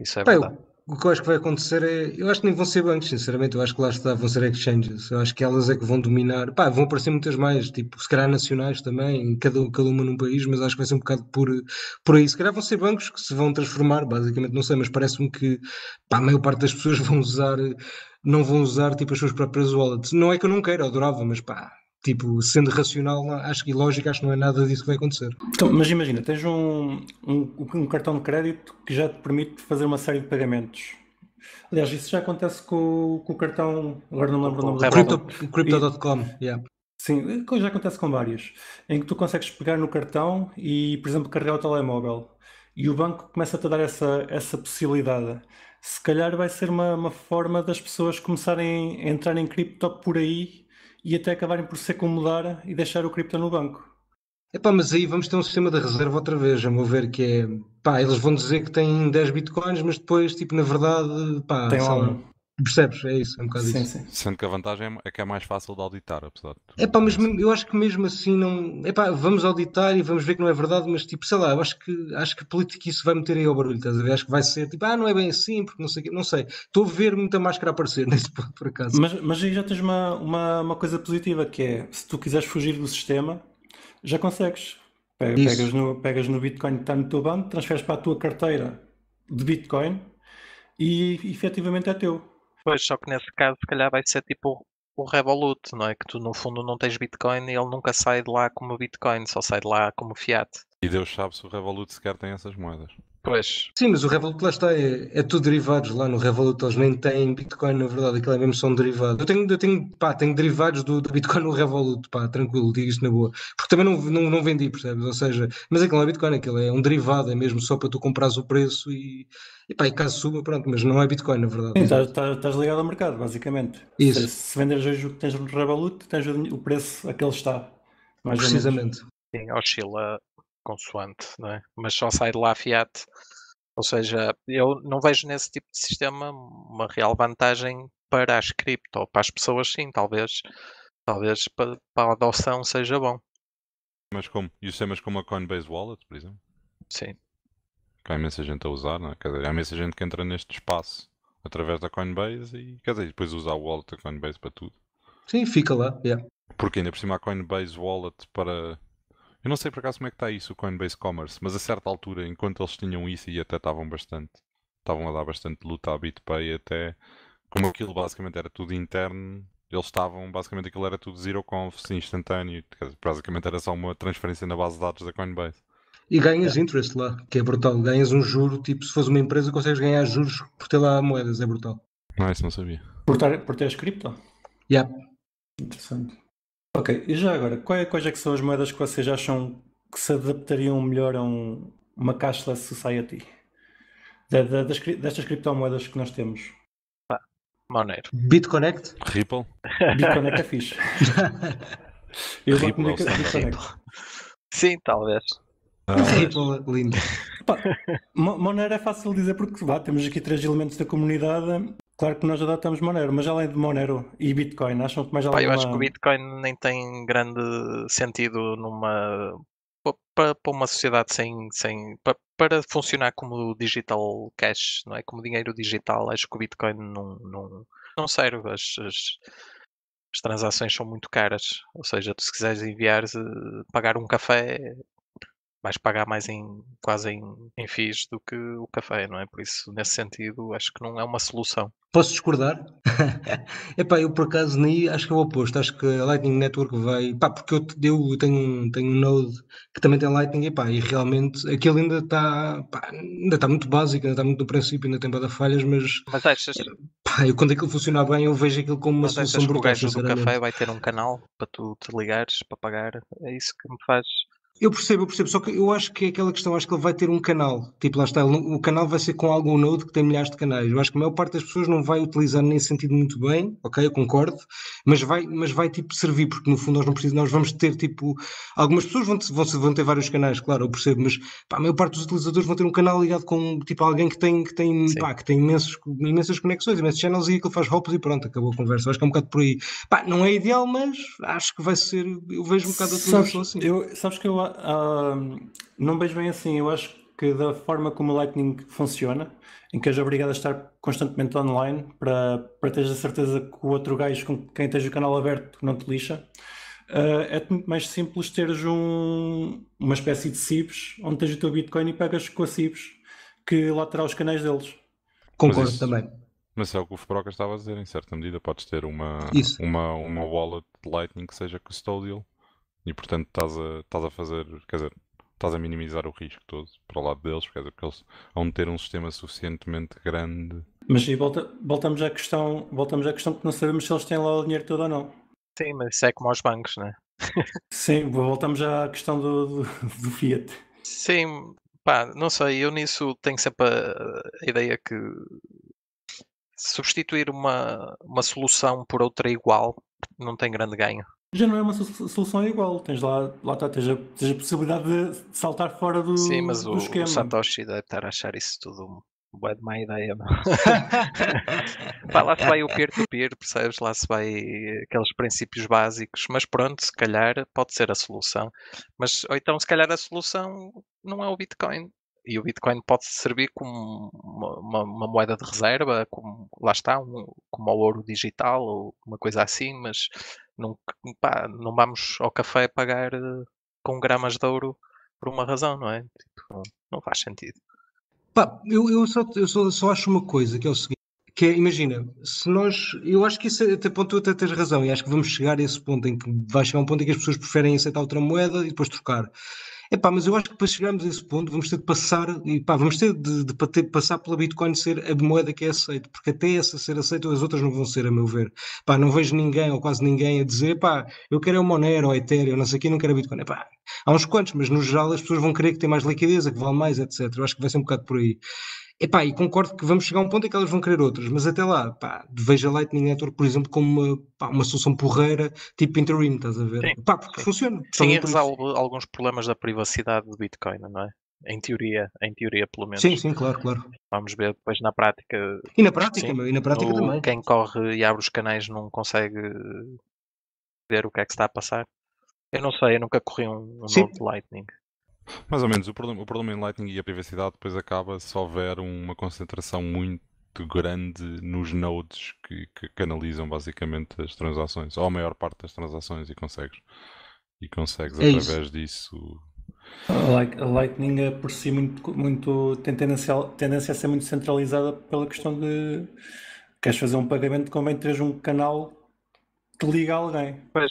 isso é Pai, verdade. O, o que eu acho que vai acontecer é. Eu acho que nem vão ser bancos, sinceramente. Eu acho que lá está, vão ser exchanges. Eu acho que elas é que vão dominar. Pá, vão aparecer muitas mais, tipo, se calhar nacionais também, cada, cada uma num país, mas acho que vai ser um bocado por, por aí. Se calhar vão ser bancos que se vão transformar, basicamente, não sei, mas parece-me que pá, a maior parte das pessoas vão usar não vão usar tipo as suas próprias wallets. Não é que eu não queira, eu adorava, mas pá, Tipo, sendo racional, acho que lógico, acho que não é nada disso que vai acontecer. Então, mas imagina, tens um, um, um, cartão de crédito que já te permite fazer uma série de pagamentos. Aliás, isso já acontece com, com o cartão, agora não lembro o nome do Crypto.com, crypto yeah. Sim, já acontece com vários, em que tu consegues pegar no cartão e, por exemplo, carregar o telemóvel. E o banco começa-te a dar essa, essa possibilidade se calhar vai ser uma, uma, forma das pessoas começarem a entrar em cripto por aí e até acabarem por se acomodar e deixar o cripto no banco. Epá, mas aí vamos ter um sistema de reserva outra vez, a meu ver, que é pá, eles vão dizer que têm 10 bitcoins, mas depois, tipo, na verdade, pá, tem lá, Percebes? É isso, é um bocado sim, isso. Sim. Sendo que a vantagem é, é que é mais fácil de auditar, apesar de. É pá, mas eu acho que mesmo assim não. É pá, vamos auditar e vamos ver que não é verdade, mas tipo, sei lá, eu acho que, acho que política isso vai meter aí ao barulho, estás a ver? Acho que vai ser tipo, ah, não é bem assim, porque não sei Não sei. Estou a ver muita máscara aparecer nesse ponto, por acaso. Mas, mas aí já tens uma, uma, uma, coisa positiva que é, se tu quiseres fugir do sistema, já consegues. Pega, pegas, no, pegas no Bitcoin que está no teu banco, transferes para a tua carteira de Bitcoin e efetivamente é teu. Pois, só que nesse caso, se calhar vai ser tipo o Revolut, não é? Que tu no fundo não tens Bitcoin e ele nunca sai de lá como Bitcoin, só sai de lá como Fiat. E Deus sabe se o Revolut sequer tem essas moedas. Pois. Sim, mas o Revolut lá está, é, é tudo derivados lá no Revolut, eles nem têm Bitcoin, na verdade, aquilo é mesmo são derivados. Eu tenho, eu tenho, pá, tenho derivados do, do Bitcoin no Revolut, pá, tranquilo, digo isto na boa. Porque também não, não, não vendi, percebes? Ou seja, mas aquilo não é Bitcoin, aquilo é um derivado, é mesmo só para tu comprares o preço e, e pá, e caso suba, pronto, mas não é Bitcoin, na verdade. Sim, estás, tá, estás ligado ao mercado, basicamente. Isso. Se, se venderes hoje o que tens no Revolut, tens o, o preço a que ele está. Mais Precisamente. Sim, oscila consoante, não é? mas só sai de lá fiat. Ou seja, eu não vejo nesse tipo de sistema uma real vantagem para as cripto, para as pessoas sim, talvez, talvez para, para a adoção seja bom. Mas como? E sistemas como a Coinbase Wallet, por exemplo? Sim. Que há imensa gente a usar, não é? Quer dizer, há imensa gente que entra neste espaço através da Coinbase e quer dizer, depois usa a wallet da Coinbase para tudo. Sim, fica lá. Yeah. Porque ainda por cima a Coinbase Wallet para eu não sei por acaso como é que está isso, o Coinbase Commerce, mas a certa altura, enquanto eles tinham isso e até estavam bastante, estavam a dar bastante luta à BitPay, até como aquilo basicamente era tudo interno, eles estavam, basicamente aquilo era tudo zero conf, instantâneo, basicamente era só uma transferência na base de dados da Coinbase. E ganhas é. interest lá, que é brutal. Ganhas um juro, tipo, se fores uma empresa, consegues ganhar juros por ter lá moedas, é brutal. Ah, isso não sabia. Por, ter, por teres cripto? Yeah. Interessante. Ok, e já agora, quais, quais é que são as moedas que vocês acham que se adaptariam melhor a um, uma cashless society? Da- da- das, destas criptomoedas que nós temos. Monero. BitConnect? Ripple? Bitcoin é, é fixe. Eu vou Ripple, que sim, Bitcoin. Sim, talvez. Ah. Ripple, lindo. Monero é fácil de dizer porque vá, temos aqui três elementos da comunidade Claro que nós adotamos Monero, mas além de Monero e Bitcoin, acham que mais Pá, Eu acho que o Bitcoin nem tem grande sentido numa para, para uma sociedade sem, sem para, para, funcionar como digital cash, não é? Como dinheiro digital, acho que o Bitcoin não, não, não serve. As, as, as transações são muito caras. Ou seja, tu se quiseres enviar, eh, pagar um café vais pagar mais em quase em, em FIIs do que o café, não é? Por isso, nesse sentido, acho que não é uma solução. Posso discordar? Epá, eu por acaso nem acho que é o oposto. Acho que a Lightning Network vai. Pá, porque eu, eu tenho, tenho um node que também tem Lightning epá, e realmente aquilo ainda está ainda está muito básico, ainda está muito no princípio, ainda tem bada falhas, mas. Mas achas. Eh, pá, eu, quando aquilo funcionar bem, eu vejo aquilo como uma mas solução brutal. O gajo do café vai ter um canal para tu te ligares, para pagar. É isso que me faz eu percebo, eu percebo, só que eu acho que é aquela questão, acho que ele vai ter um canal, tipo lá está, o canal vai ser com algum node que tem milhares de canais, eu acho que a maior parte das pessoas não vai utilizar nesse sentido muito bem, ok, eu concordo, mas vai, mas vai tipo servir, porque no fundo nós não precisamos, nós vamos ter tipo, algumas pessoas vão, vão, vão ter vários canais, claro, eu percebo, mas pá, a maior parte dos utilizadores vão ter um canal ligado com tipo alguém que tem, que tem, pá, que tem imensos, imensas conexões, imensos channels e aquilo faz hops e pronto, acabou a conversa, eu acho que é um bocado por aí, pá, não é ideal, mas acho que vai ser, eu vejo um bocado a utilização assim. Eu, sabes que eu uh, não vejo bem assim. Eu acho que da forma como o Lightning funciona, em que és obrigado a estar constantemente online para, para teres a certeza que o outro gajo com quem tens o canal aberto não te lixa, uh, é muito mais simples teres um, uma espécie de CIBs onde tens o teu Bitcoin e pegas com a CIBs que lá terá os canais deles. Concordo isso, também. Mas é o que o Froca estava a dizer, em certa medida, podes ter uma, uma, uma wallet de Lightning que seja custodial e portanto estás a, estás a fazer, quer dizer, estás a minimizar o risco todo para o lado deles, quer dizer, porque eles vão ter um sistema suficientemente grande. Mas e volta, voltamos à questão, voltamos à questão que não sabemos se eles têm lá o dinheiro todo ou não. Sim, mas isso é como aos bancos, né? Sim, voltamos à questão do, do, do Fiat. Sim, pá, não sei, eu nisso tenho sempre a, a ideia que substituir uma, uma solução por outra igual não tem grande ganho já não é uma solução igual. Tens lá, lá está, tens a, tens a possibilidade de saltar fora do, Sim, mas do o, esquema. o Satoshi deve estar a achar isso tudo boa de má ideia, Pá, lá se vai o peer-to-peer, -peer, percebes? Lá se vai aqueles princípios básicos, mas pronto, se calhar pode ser a solução. Mas, ou então, se calhar a solução não é o Bitcoin e o Bitcoin pode servir como uma, uma, uma, moeda de reserva, como lá está, um, como o ouro digital ou uma coisa assim, mas não, pá, não vamos ao café pagar eh, com gramas de ouro por uma razão, não é? Tipo, não faz sentido. Pá, eu, eu, só, eu só, só acho uma coisa que é o seguinte. Que é, imagina, se nós. Eu acho que isso é, até ponto até tens razão, e acho que vamos chegar a esse ponto em que vai chegar um ponto em que as pessoas preferem aceitar outra moeda e depois trocar. Epá, mas eu acho que para chegarmos a esse ponto vamos ter de passar, e pá, vamos ter de, de, de, passar pela Bitcoin ser a moeda que é aceita, porque até essa ser aceita as outras não vão ser, a meu ver. Pá, não vejo ninguém ou quase ninguém a dizer, pá, eu quero o é Monero ou Ethereum, não sei o quê, não quero a Bitcoin. Epá, há uns quantos, mas no geral as pessoas vão querer que tem mais liquidez, que vale mais, etc. Eu acho que vai ser um bocado por aí. Epá, e concordo que vamos chegar a um ponto em que elas vão querer outras, mas até lá, pá, veja Lightning Network, por exemplo, como uma, pá, uma solução porreira, tipo interim, estás a ver? Sim, pá, porque sim. funciona. Sim, e alguns problemas da privacidade do Bitcoin, não é? Em teoria, em teoria, pelo menos. Sim, sim, claro, claro. Vamos ver depois na prática. E na prática, sim, meu, e na prática no, também. Quem corre e abre os canais não consegue ver o que é que está a passar. Eu não sei, eu nunca corri um, um Lightning. Mais ou menos. O problema, o problema em Lightning e a privacidade depois acaba se houver uma concentração muito grande nos nodes que, que canalizam basicamente as transações, ou a maior parte das transações, e consegues. E consegues é através isso. disso. A Lightning é por si muito, muito tem tendência, tendência a ser muito centralizada pela questão de queres fazer um pagamento, convém teres um canal que liga a alguém. Pois.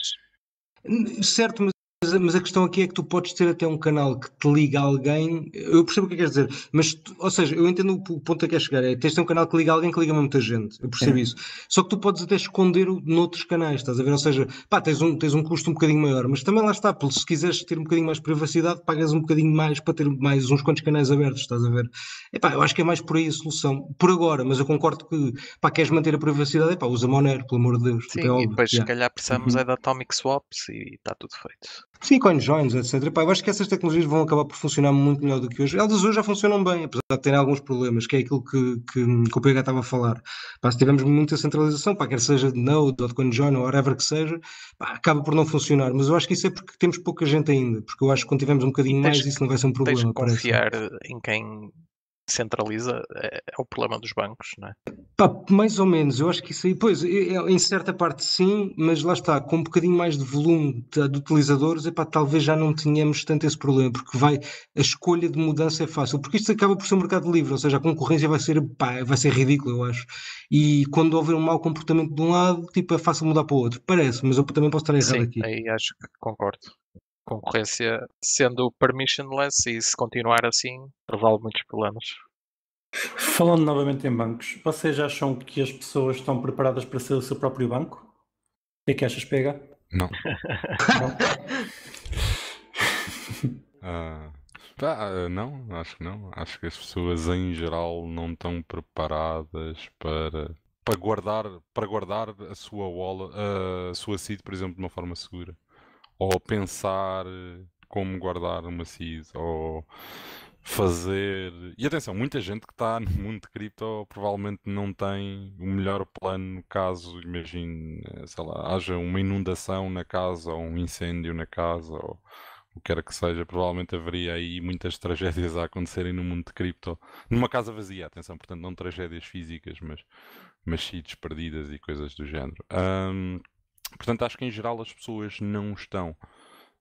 Certo, mas mas, mas, a questão aqui é que tu podes ter até um canal que te liga a alguém. Eu percebo o é que queres dizer, mas, tu, ou seja, eu entendo o ponto a que é chegar. É tens um canal que liga a alguém que liga a muita gente. Eu percebo é. isso. Só que tu podes até esconder-o noutros canais, estás a ver? Ou seja, pá, tens um, tens um custo um bocadinho maior, mas também lá está. Se quiseres ter um bocadinho mais de privacidade, pagas um bocadinho mais para ter mais uns quantos canais abertos, estás a ver? Epá, eu acho que é mais por aí a solução, por agora, mas eu concordo que, pá, queres manter a privacidade, epá, usa Monero, pelo amor de Deus. É Sim, e depois, yeah. se calhar, precisamos uhum. é de Atomic Swaps e está tudo feito. Sim, CoinJoins, etc. Pá, eu acho que essas tecnologias vão acabar por funcionar muito melhor do que hoje. Elas hoje já funcionam bem, apesar de terem alguns problemas, que é aquilo que, que, que o PH estava a falar. Pá, se tivermos muita centralização, pá, quer seja de Node ou de CoinJoin ou whatever que seja, pá, acaba por não funcionar. Mas eu acho que isso é porque temos pouca gente ainda, porque eu acho que quando tivermos um bocadinho mais, isso não vai ser um problema. Tens de confiar em quem centraliza é, é, o problema dos bancos, não é? Pá, mais ou menos, eu acho que isso aí, pois, é, é, em certa parte sim, mas lá está, com um bocadinho mais de volume de, de utilizadores, epá, talvez já não tenhamos tanto esse problema, porque vai, a escolha de mudança é fácil, porque isto acaba por ser um mercado livre, ou seja, a concorrência vai ser, pá, vai ser ridícula, eu acho, e quando houver um mau comportamento de um lado, tipo, é fácil mudar para o outro, parece, mas eu também posso estar errado sim, aqui. aí acho que concordo concorrência sendo permissionless e se continuar assim, prevale muitos problemas. Falando novamente em bancos, vocês acham que as pessoas estão preparadas para ser o seu próprio banco? O que é que achas, Pega? Não. não? uh... não, acho que não. Acho que as pessoas em geral não estão preparadas para, para, guardar, para guardar a sua wallet, a sua seed, por exemplo, de uma forma segura ou pensar eh, como guardar uma CIS, ou fazer. E atenção, muita gente que está no mundo de cripto provavelmente não tem o melhor plano caso, imagine, eh, sei lá, haja uma inundação na casa, ou um incêndio na casa, ou o que quer que seja, provavelmente haveria aí muitas tragédias a acontecerem no mundo de cripto. Numa casa vazia, atenção, portanto, não tragédias físicas, mas, mas perdidas e coisas do género. Um, Portanto, acho que em geral as pessoas não estão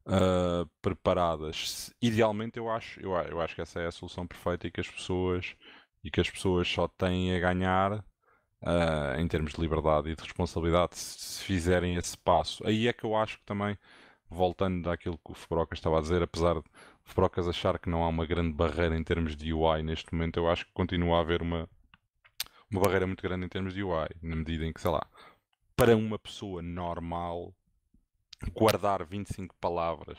uh, preparadas. Idealmente, eu acho, eu, eu acho que essa é a solução perfeita e que as pessoas e que as pessoas só têm a ganhar uh, em termos de liberdade e de responsabilidade se, se fizerem esse passo. Aí é que eu acho que também voltando àquilo que o Fubrocas estava a dizer, apesar de Fubrocas achar que não há uma grande barreira em termos de UI neste momento, eu acho que continua a haver uma, uma barreira muito grande em termos de UI, na medida em que, sei lá, para uma pessoa normal, guardar 25 palavras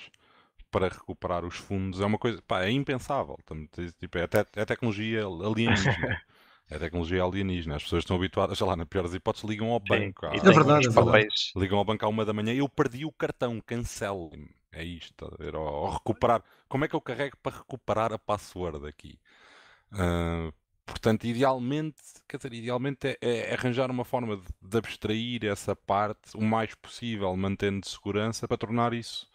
para recuperar os fundos é uma coisa, pá, é impensável. Tipo, é, até, é tecnologia alienígena. É tecnologia alienígena. As pessoas estão habituadas, sei lá, na pior das hipóteses, ligam ao banco. Sim, à... é verdade, papéis. Ligam ao banco à uma da manhã. Eu perdi o cartão, cancelo me É isto. Tá ou, ou recuperar. Como é que eu carrego para recuperar a password aqui? Uh, portanto, idealmente, quer dizer, idealmente é, é arranjar uma forma de, de, abstrair essa parte o mais possível, mantendo segurança, para tornar isso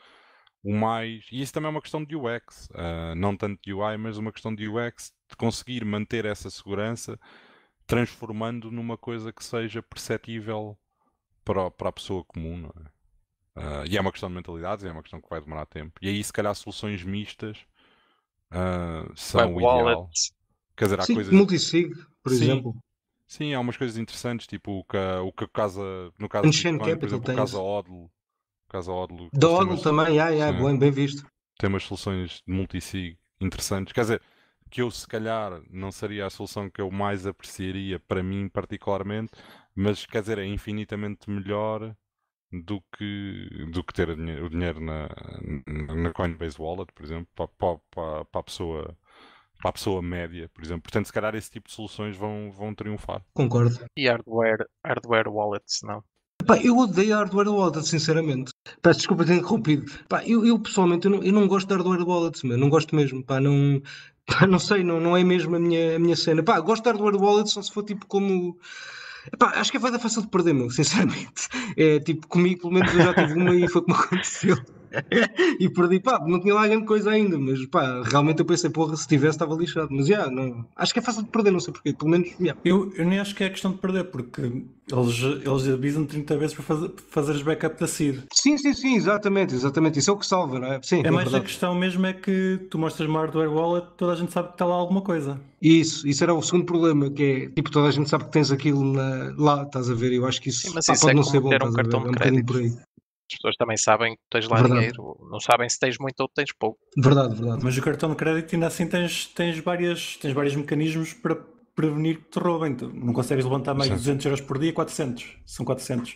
o mais. E isso também é uma questão de UX, uh, ah, não tanto de UI, mas uma questão de UX, de conseguir manter essa segurança, transformando numa coisa que seja perceptível para, para a pessoa comum, é? Uh, e é uma questão de mentalidades, é uma questão que vai demorar tempo. E aí, se calhar, soluções mistas uh, são Web o ideal. Quer dizer, há Sim, coisas. Multisig, por Sim. exemplo. Sim, há umas coisas interessantes, tipo o que, o que casa, no caso Bitcoin, Capital, por exemplo, o casa Odlo. Casa Odlo. Da Odlo também, yeah, yeah, bem, bem visto. Tem umas soluções de multisig interessantes. Quer dizer, que eu se calhar não seria a solução que eu mais apreciaria para mim particularmente, mas quer dizer, é infinitamente melhor do que, do que ter o dinheiro na, na Coinbase Wallet, por exemplo, para, para, para a pessoa para a pessoa média, por exemplo. Portanto, se calhar esse tipo de soluções vão, vão triunfar. Concordo. E hardware, hardware wallets, não? Pá, eu odeio hardware wallets, sinceramente. Peço desculpa ter interrompido. Pá, eu, eu pessoalmente eu não, eu não, gosto de hardware wallets, meu. não gosto mesmo. Pá, não, pá, não sei, não, não é mesmo a minha, a minha cena. Pá, gosto de hardware wallets só se for tipo como. Pá, acho que é fácil de perder, meu, sinceramente. É tipo, comigo, pelo menos eu já tive uma e foi como aconteceu. e perdi, pá, não tinha lá grande coisa ainda, mas pá, realmente eu pensei, porra, se tivesse estava lixado, mas já, yeah, não, acho que é fácil de perder, não sei porquê, pelo menos, yeah. eu, eu nem acho que é questão de perder, porque eles, eles avisam 30 vezes para fazer, as backup da seed. Sim, sim, sim, exatamente, exatamente, isso é o que salva, não é? Sim, é, é mais verdade. a questão mesmo é que tu mostras uma hardware wallet, toda a gente sabe que está lá alguma coisa. Isso, isso era o segundo problema, que é, tipo, toda a gente sabe que tens aquilo na, lá, estás a ver, eu acho que isso, sim, mas pá, pode é não ser bom, um cartão é de crédito as pessoas também sabem que tens lá verdade. dinheiro, não sabem se tens muito ou tens pouco. Verdade, verdade. Mas o cartão de crédito ainda assim tens, tens, várias, tens vários mecanismos para prevenir que te roubem. Não consegues levantar mais de 200 euros por dia, 400, são 400.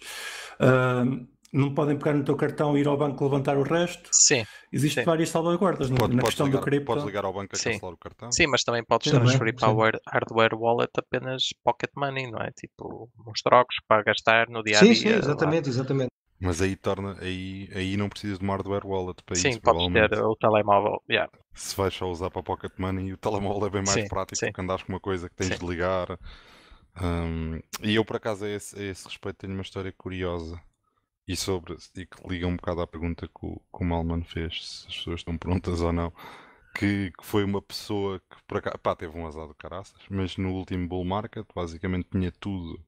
Uh, não podem pegar no teu cartão e ir ao banco levantar o resto. Sim. Existem várias salvaguardas é? pode, na questão ligar, do cripto. Podes ligar ao banco a sim. cancelar o cartão. Sim, mas também podes também, transferir sim. para o hardware wallet apenas pocket money, não é? Tipo, uns trocos para gastar no dia a dia. Sim, sim, exatamente, lá. exatamente. Mas aí torna, aí, aí não precisas de uma hardware wallet para sim, isso. Sim, podes ter o telemóvel. Yeah. Se vais só usar para Pocket Money, o telemóvel é bem mais sim, prático sim. porque andas com uma coisa que tens sim. de ligar. Um, e eu por acaso a esse, a esse, respeito tenho uma história curiosa e sobre e que liga um bocado à pergunta que o, que o Malman fez, se as pessoas estão prontas ou não. Que, que foi uma pessoa que por acaso, pá, teve um azar de caraças, mas no último bull market basicamente tinha tudo,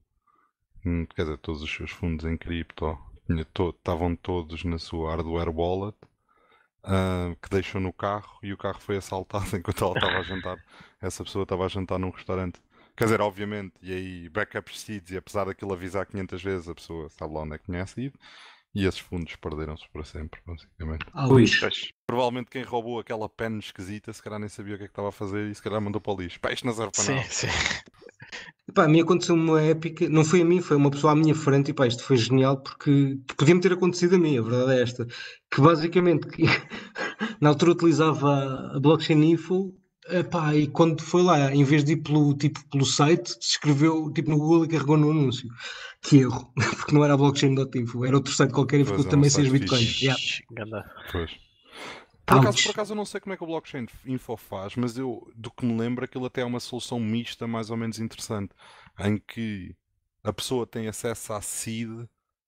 hum, quer dizer, todos os seus fundos em cripto estavam todos na sua hardware wallet, uh, que deixou no carro e o carro foi assaltado enquanto ela estava a jantar. Essa pessoa estava a jantar num restaurante. Quer dizer, obviamente, e aí backup seeds, e apesar daquilo avisar 500 vezes, a pessoa sabe lá onde é que tinha sido, e esses fundos perderam-se para sempre, basicamente. Ah, Luís. Provavelmente quem roubou aquela pena esquisita, se calhar nem sabia o que, é que estava a fazer e se calhar mandou para o lixo. Peixe nas arpanal. Sim, sim. Pá, a mim aconteceu uma épica, não foi a mim, foi uma pessoa à minha frente, e pá, isto foi genial porque podia-me ter acontecido a mim, a verdade é esta, que basicamente que, na altura utilizava a blockchain info Epá, e quando foi lá, em vez de ir pelo, tipo, pelo site, escreveu tipo, no Google e carregou no anúncio. Que erro, porque não era a blockchain.info, era outro site qualquer e ficou também 6 bitcoins. Yeah. Pois. Por acaso, por acaso eu não sei como é que o blockchain info faz, mas eu do que me lembro aquilo até é uma solução mista mais ou menos interessante, em que a pessoa tem acesso à seed,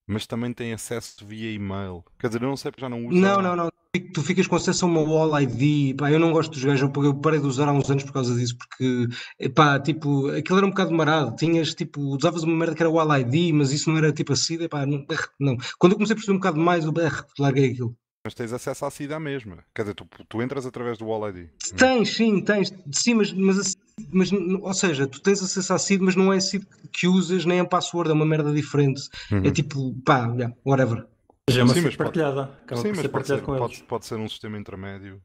mas também tem acesso via e-mail. Quer dizer, eu não sei porque já não uso. Não, não, não. Tu ficas com acesso a uma wall ID. Pá, eu não gosto dos gajos, porque eu parei de usar há uns anos por causa disso, porque, pá, tipo, aquilo era um bocado marado. Tinhas, tipo, usavas uma merda que era wall ID, mas isso não era tipo a SIDA, pá, não, não. Quando eu comecei a perceber um bocado mais, eu larguei aquilo. Mas tens acesso à SID mesmo? Quer dizer, tu, tu entras através do Wall ID. Tens, sim, tens. Sim, mas, mas, mas ou seja, tu tens acesso à SID, mas não é a SID que usas, nem a password, é uma merda diferente. Uhum. É tipo, pá, whatever. Mas é uma sim, mas partilhada. Pode, sim, mas pode ser, pode, pode ser um sistema intermédio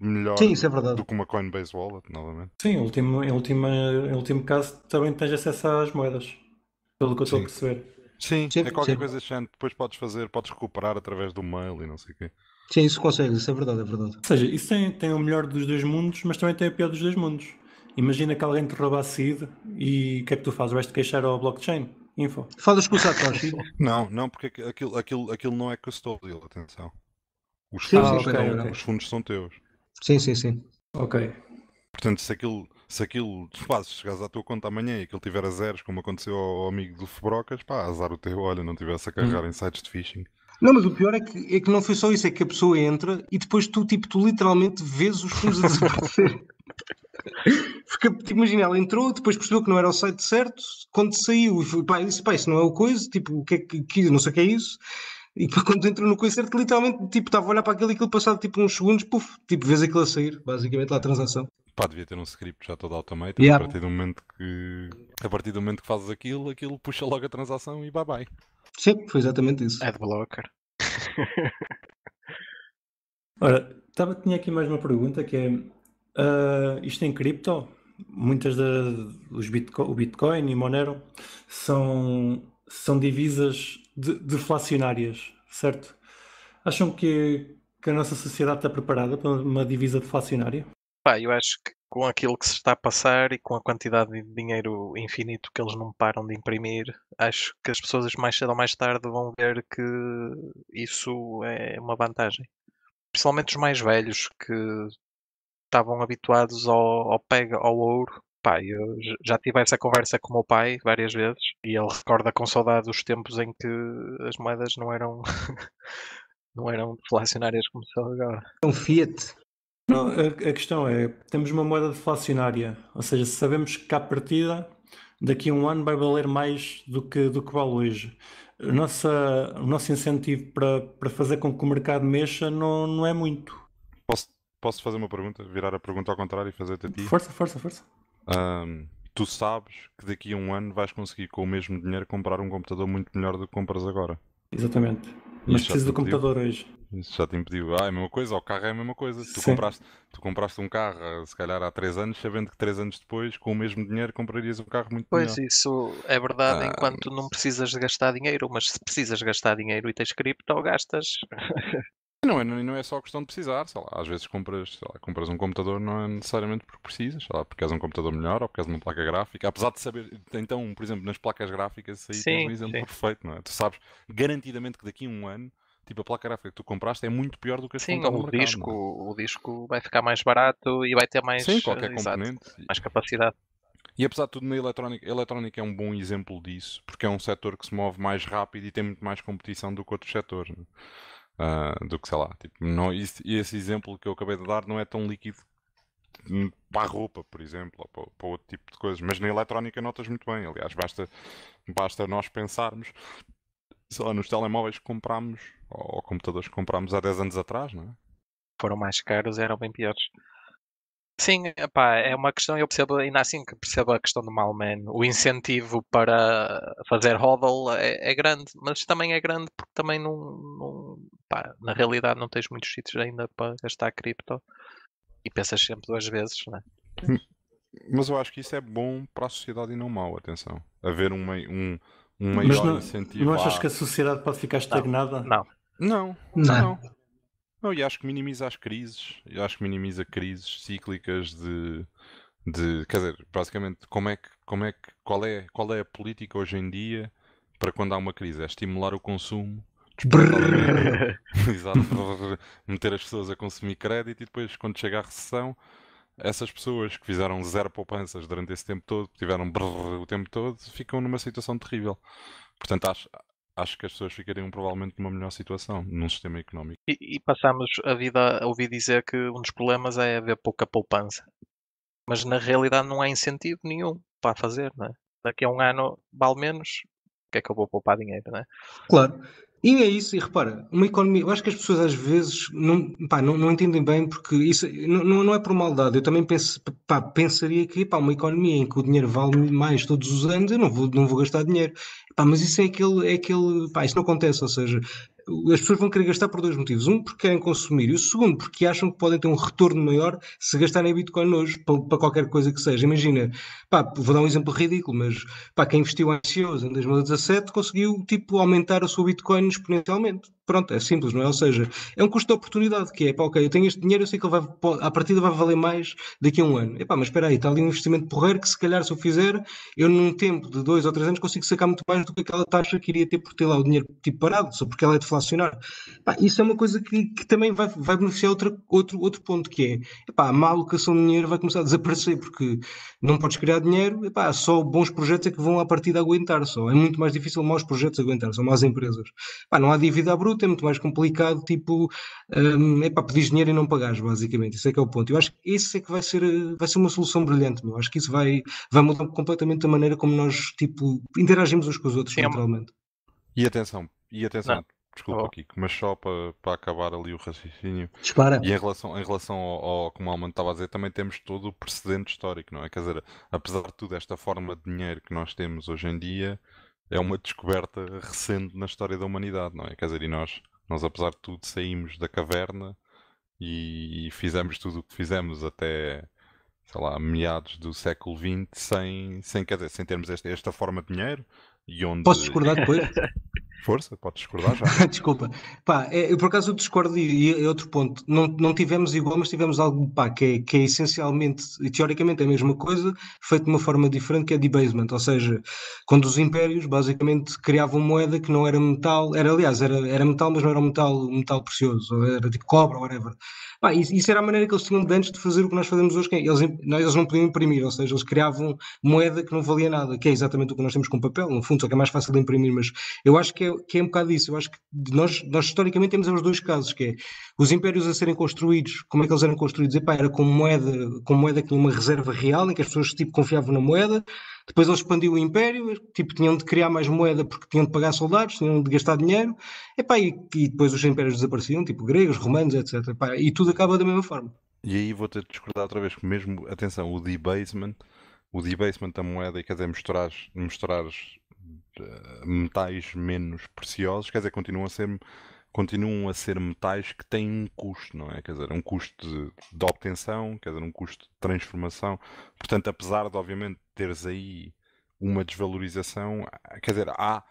melhor Sim, é do que uma Coinbase Wallet, novamente. Sim, em último, em, último, em último caso também tens acesso às moedas, pelo que eu estou a perceber. Sim, é qualquer coisa desse Depois podes fazer, podes recuperar através do mail e não sei o quê. Sim, isso consegues, isso é verdade, é verdade. Ou seja, isso tem, tem o melhor dos dois mundos, mas também tem o pior dos dois mundos. Imagina que alguém te rouba a seed e o que é que tu fazes? Vais-te queixar ao blockchain? Info. Falas com o Satoshi? não, não, porque aquilo, aquilo, aquilo não é custodial, atenção. Os fundos, sim, okay, okay. os fundos são teus. Sim, sim, sim. Ok. Portanto, se aquilo se aquilo tu fazes, chegares à tua conta amanhã e aquilo tiver a zeros, como aconteceu ao, ao amigo do Febrocas, pá, azar o teu, olho não tivesse a hum. carregar uhum. em sites de phishing. Não, mas o pior é que, é que não foi só isso, é que a pessoa entra e depois tu, tipo, tu literalmente vês os fundos a desaparecer. Porque, imagina, ela entrou, depois percebeu que não era o site certo, quando saiu, pá, disse pá, isso não é o coisa, tipo, o que é que, que não sei o que é isso. E pá, quando entrou no concerto, literalmente, tipo, estava a olhar para aquilo e aquilo passado, tipo, uns segundos, puf, tipo, vês aquilo a sair, basicamente, lá a transação. Pá, devia ter um script já todo automated yeah. a partir do momento que a partir do momento que fazes aquilo, aquilo puxa logo a transação e bye bye. Sim, foi exatamente isso. Adblocker. Ora, tava, tinha aqui mais uma pergunta que é uh, isto em cripto, muitas dos Bitcoin, o Bitcoin e Monero são, são divisas de, deflacionárias, certo? Acham que, que a nossa sociedade está preparada para uma divisa deflacionária? Pá, eu acho que com aquilo que se está a passar e com a quantidade de dinheiro infinito que eles não param de imprimir, acho que as pessoas mais cedo ou mais tarde vão ver que isso é uma vantagem. Principalmente os mais velhos que estavam habituados ao, ao pega, ao ouro. Pá, eu já tive essa conversa com o meu pai várias vezes e ele recorda com saudade os tempos em que as moedas não eram não eram inflacionárias como são agora. É um Fiat. Não, a, a, questão é, temos uma moeda deflacionária, ou seja, sabemos que a partida daqui a um ano vai valer mais do que, do que vale hoje. O nosso, o nosso incentivo para, para fazer com que o mercado mexa não, não é muito. Posso, posso fazer uma pergunta? Virar a pergunta ao contrário e fazer-te a ti? Força, força, força. Um, tu sabes que daqui a um ano vais conseguir com o mesmo dinheiro comprar um computador muito melhor do que compras agora. Exatamente. Mas preciso do computador hoje. Isso já te impediu. Ah, é a mesma coisa, o carro é a mesma coisa. Tu compraste, tu compraste um carro, ah, se calhar há 3 anos, sabendo que 3 anos depois, com o mesmo dinheiro, comprarias um carro muito pois melhor. Pois, isso é verdade ah, enquanto não precisas de gastar dinheiro, mas se precisas gastar dinheiro e tens cripto, gastas. Não é, não é só questão de precisar, sei lá, às vezes compras, lá, compras um computador não é necessariamente porque precisas, sei lá, porque és um computador melhor ou porque és uma placa gráfica, apesar de saber, então, por exemplo, nas placas gráficas, isso aí sim, um exemplo sim. perfeito, não é? Tu sabes garantidamente que daqui a um ano, tipo, a placa gráfica que tu compraste é muito pior do que as que estão no mercado, é? disco, o disco vai ficar mais barato e vai ter mais, sim, qualquer uh, componente. Exato, mais capacidade. E apesar de tudo, na eletrónica, a eletrónica é um bom exemplo disso, porque é um setor que se move mais rápido e tem muito mais competição do que outros setores. Não é? uh, do que sei lá. Tipo, não, isso, esse exemplo que eu acabei de dar não é tão líquido para a roupa, por exemplo, ou para, para outro tipo de coisas, mas na eletrónica notas muito bem. Aliás, basta, basta nós pensarmos sei lá, nos telemóveis que comprámos ou computadores que comprámos há 10 anos atrás, não é? Foram mais caros, eram bem piores. Sim, epá, é uma questão, eu percebo, ainda assim que percebo a questão do Malman. O incentivo para fazer hodl é, é, grande, mas também é grande porque também não, não na realidade não tens muitos sítios ainda para gastar cripto e pensas sempre duas vezes, né? Mas eu acho que isso é bom para a sociedade e não mal, atenção. Haver um, um, um maior mas não, incentivo. Não achas que a sociedade pode ficar estagnada? não. não. não. não. Não, e acho que minimiza as crises, eu acho que minimiza crises cíclicas de, de quer dizer, basicamente como é que, como é que qual, é, qual é a política hoje em dia para quando há uma crise? É estimular o consumo, meter as pessoas a consumir crédito e depois quando chega a recessão essas pessoas que fizeram zero poupanças durante esse tempo todo, tiveram brrr o tempo todo, ficam numa situação terrível. Portanto, acho, acho que as pessoas ficariam provavelmente numa melhor situação num sistema económico. E, e passamos a vida a ouvir dizer que um dos problemas é haver pouca poupança. Mas na realidade não há incentivo nenhum para fazer, não é? Daqui a um ano vale menos, o que é que eu vou poupar dinheiro, não é? Claro. E é isso, e repara, uma economia. Eu acho que as pessoas às vezes não, pá, não, não entendem bem, porque isso não, não é por maldade. Eu também penso, pá, pensaria que pá, uma economia em que o dinheiro vale mais todos os anos, eu não vou, não vou gastar dinheiro. Pá, mas isso é aquele. É aquele pá, isso não acontece, ou seja, as pessoas vão querer gastar por dois motivos. Um, porque querem consumir, e o segundo, porque acham que podem ter um retorno maior se gastarem Bitcoin hoje, para, para qualquer coisa que seja. Imagina, pá, vou dar um exemplo ridículo, mas pá, quem investiu em em 2017 conseguiu tipo, aumentar o seu Bitcoin exponencialmente pronto, é simples, não é? Ou seja, é um custo de oportunidade, que é, pá, ok, eu tenho este dinheiro, eu sei que ele vai, à partida vai valer mais daqui a um ano. Epá, mas espera aí, está ali um investimento porreiro que se calhar se eu fizer, eu num tempo de dois ou três anos consigo sacar muito mais do que aquela taxa que iria ter por ter lá o dinheiro tipo parado, só porque ela é deflacionar. Epá, isso é uma coisa que, que também vai, vai beneficiar outra, outro, outro ponto, que é, epá, a má alocação de dinheiro vai começar a desaparecer, porque não podes criar dinheiro, epá, só bons projetos é que vão à partida aguentar só. É muito mais difícil maus projetos aguentar, são más empresas. Epá, não há dívida à bruta, bruto, é muito mais complicado, tipo, um, é para pedir dinheiro e não pagares, basicamente. Isso é que é o ponto. Eu acho que isso é que vai ser, eh, vai ser uma solução brilhante, meu. Acho que isso vai, vai mudar completamente a maneira como nós, tipo, interagimos uns com os outros, Sim. É naturalmente. E atenção, e atenção. Não. Tá desculpa, oh. Kiko, mas só para, para acabar ali o raciocínio. Dispara. E em relação, em relação ao, ao como o Alman estava a dizer, também temos todo o precedente histórico, não é? Quer dizer, apesar de tudo, esta forma de dinheiro que nós temos hoje em dia, é uma descoberta recente na história da humanidade, não é? Quer dizer, e nós, nós apesar de tudo, saímos da caverna e, e fizemos tudo o que fizemos até, sei lá, meados do século XX sem, sem, quer dizer, sem termos esta, esta forma de dinheiro. E onde... Posso discordar depois? Força, podes discordar já. Desculpa. Pá, é, eu por acaso discordo e, e é outro ponto. Não, não tivemos igual, mas tivemos algo pá, que, é, que é essencialmente e teoricamente é a mesma coisa, feito de uma forma diferente, que é debasement. Ou seja, quando os impérios basicamente criavam moeda que não era metal, era aliás, era, era metal, mas não era um metal, metal precioso, ou era tipo cobra, whatever. Pá, isso, isso era a maneira que eles tinham de antes de fazer o que nós fazemos hoje. Que é, eles, não, eles não podiam imprimir, ou seja, eles criavam moeda que não valia nada, que é exatamente o que nós temos com papel, no fundo, só que é mais fácil de imprimir, mas eu acho que é que é um bocado isso. Eu acho que nós, nós historicamente temos os dois casos, que é os impérios a serem construídos, como é que eles eram construídos? Epá, era com moeda, com moeda que tinha uma reserva real, em que as pessoas tipo, confiavam na moeda, depois eles expandiam o império, tipo, tinham de criar mais moeda porque tinham de pagar soldados, tinham de gastar dinheiro, epá, e, e depois os impérios desapareciam, tipo gregos, romanos, etc. Epá, e tudo acaba da mesma forma. E aí vou ter de discordar outra vez, que mesmo, atenção, o debasement, o debasement da moeda, e quer dizer, misturares, misturares eh, metais menos preciosos, quer dizer, continuam a ser continuam a ser metais que têm um custo, não é? Quer dizer, um custo de, de obtenção, quer dizer, um custo de transformação. Portanto, apesar de, obviamente, teres aí uma desvalorização, quer dizer, há,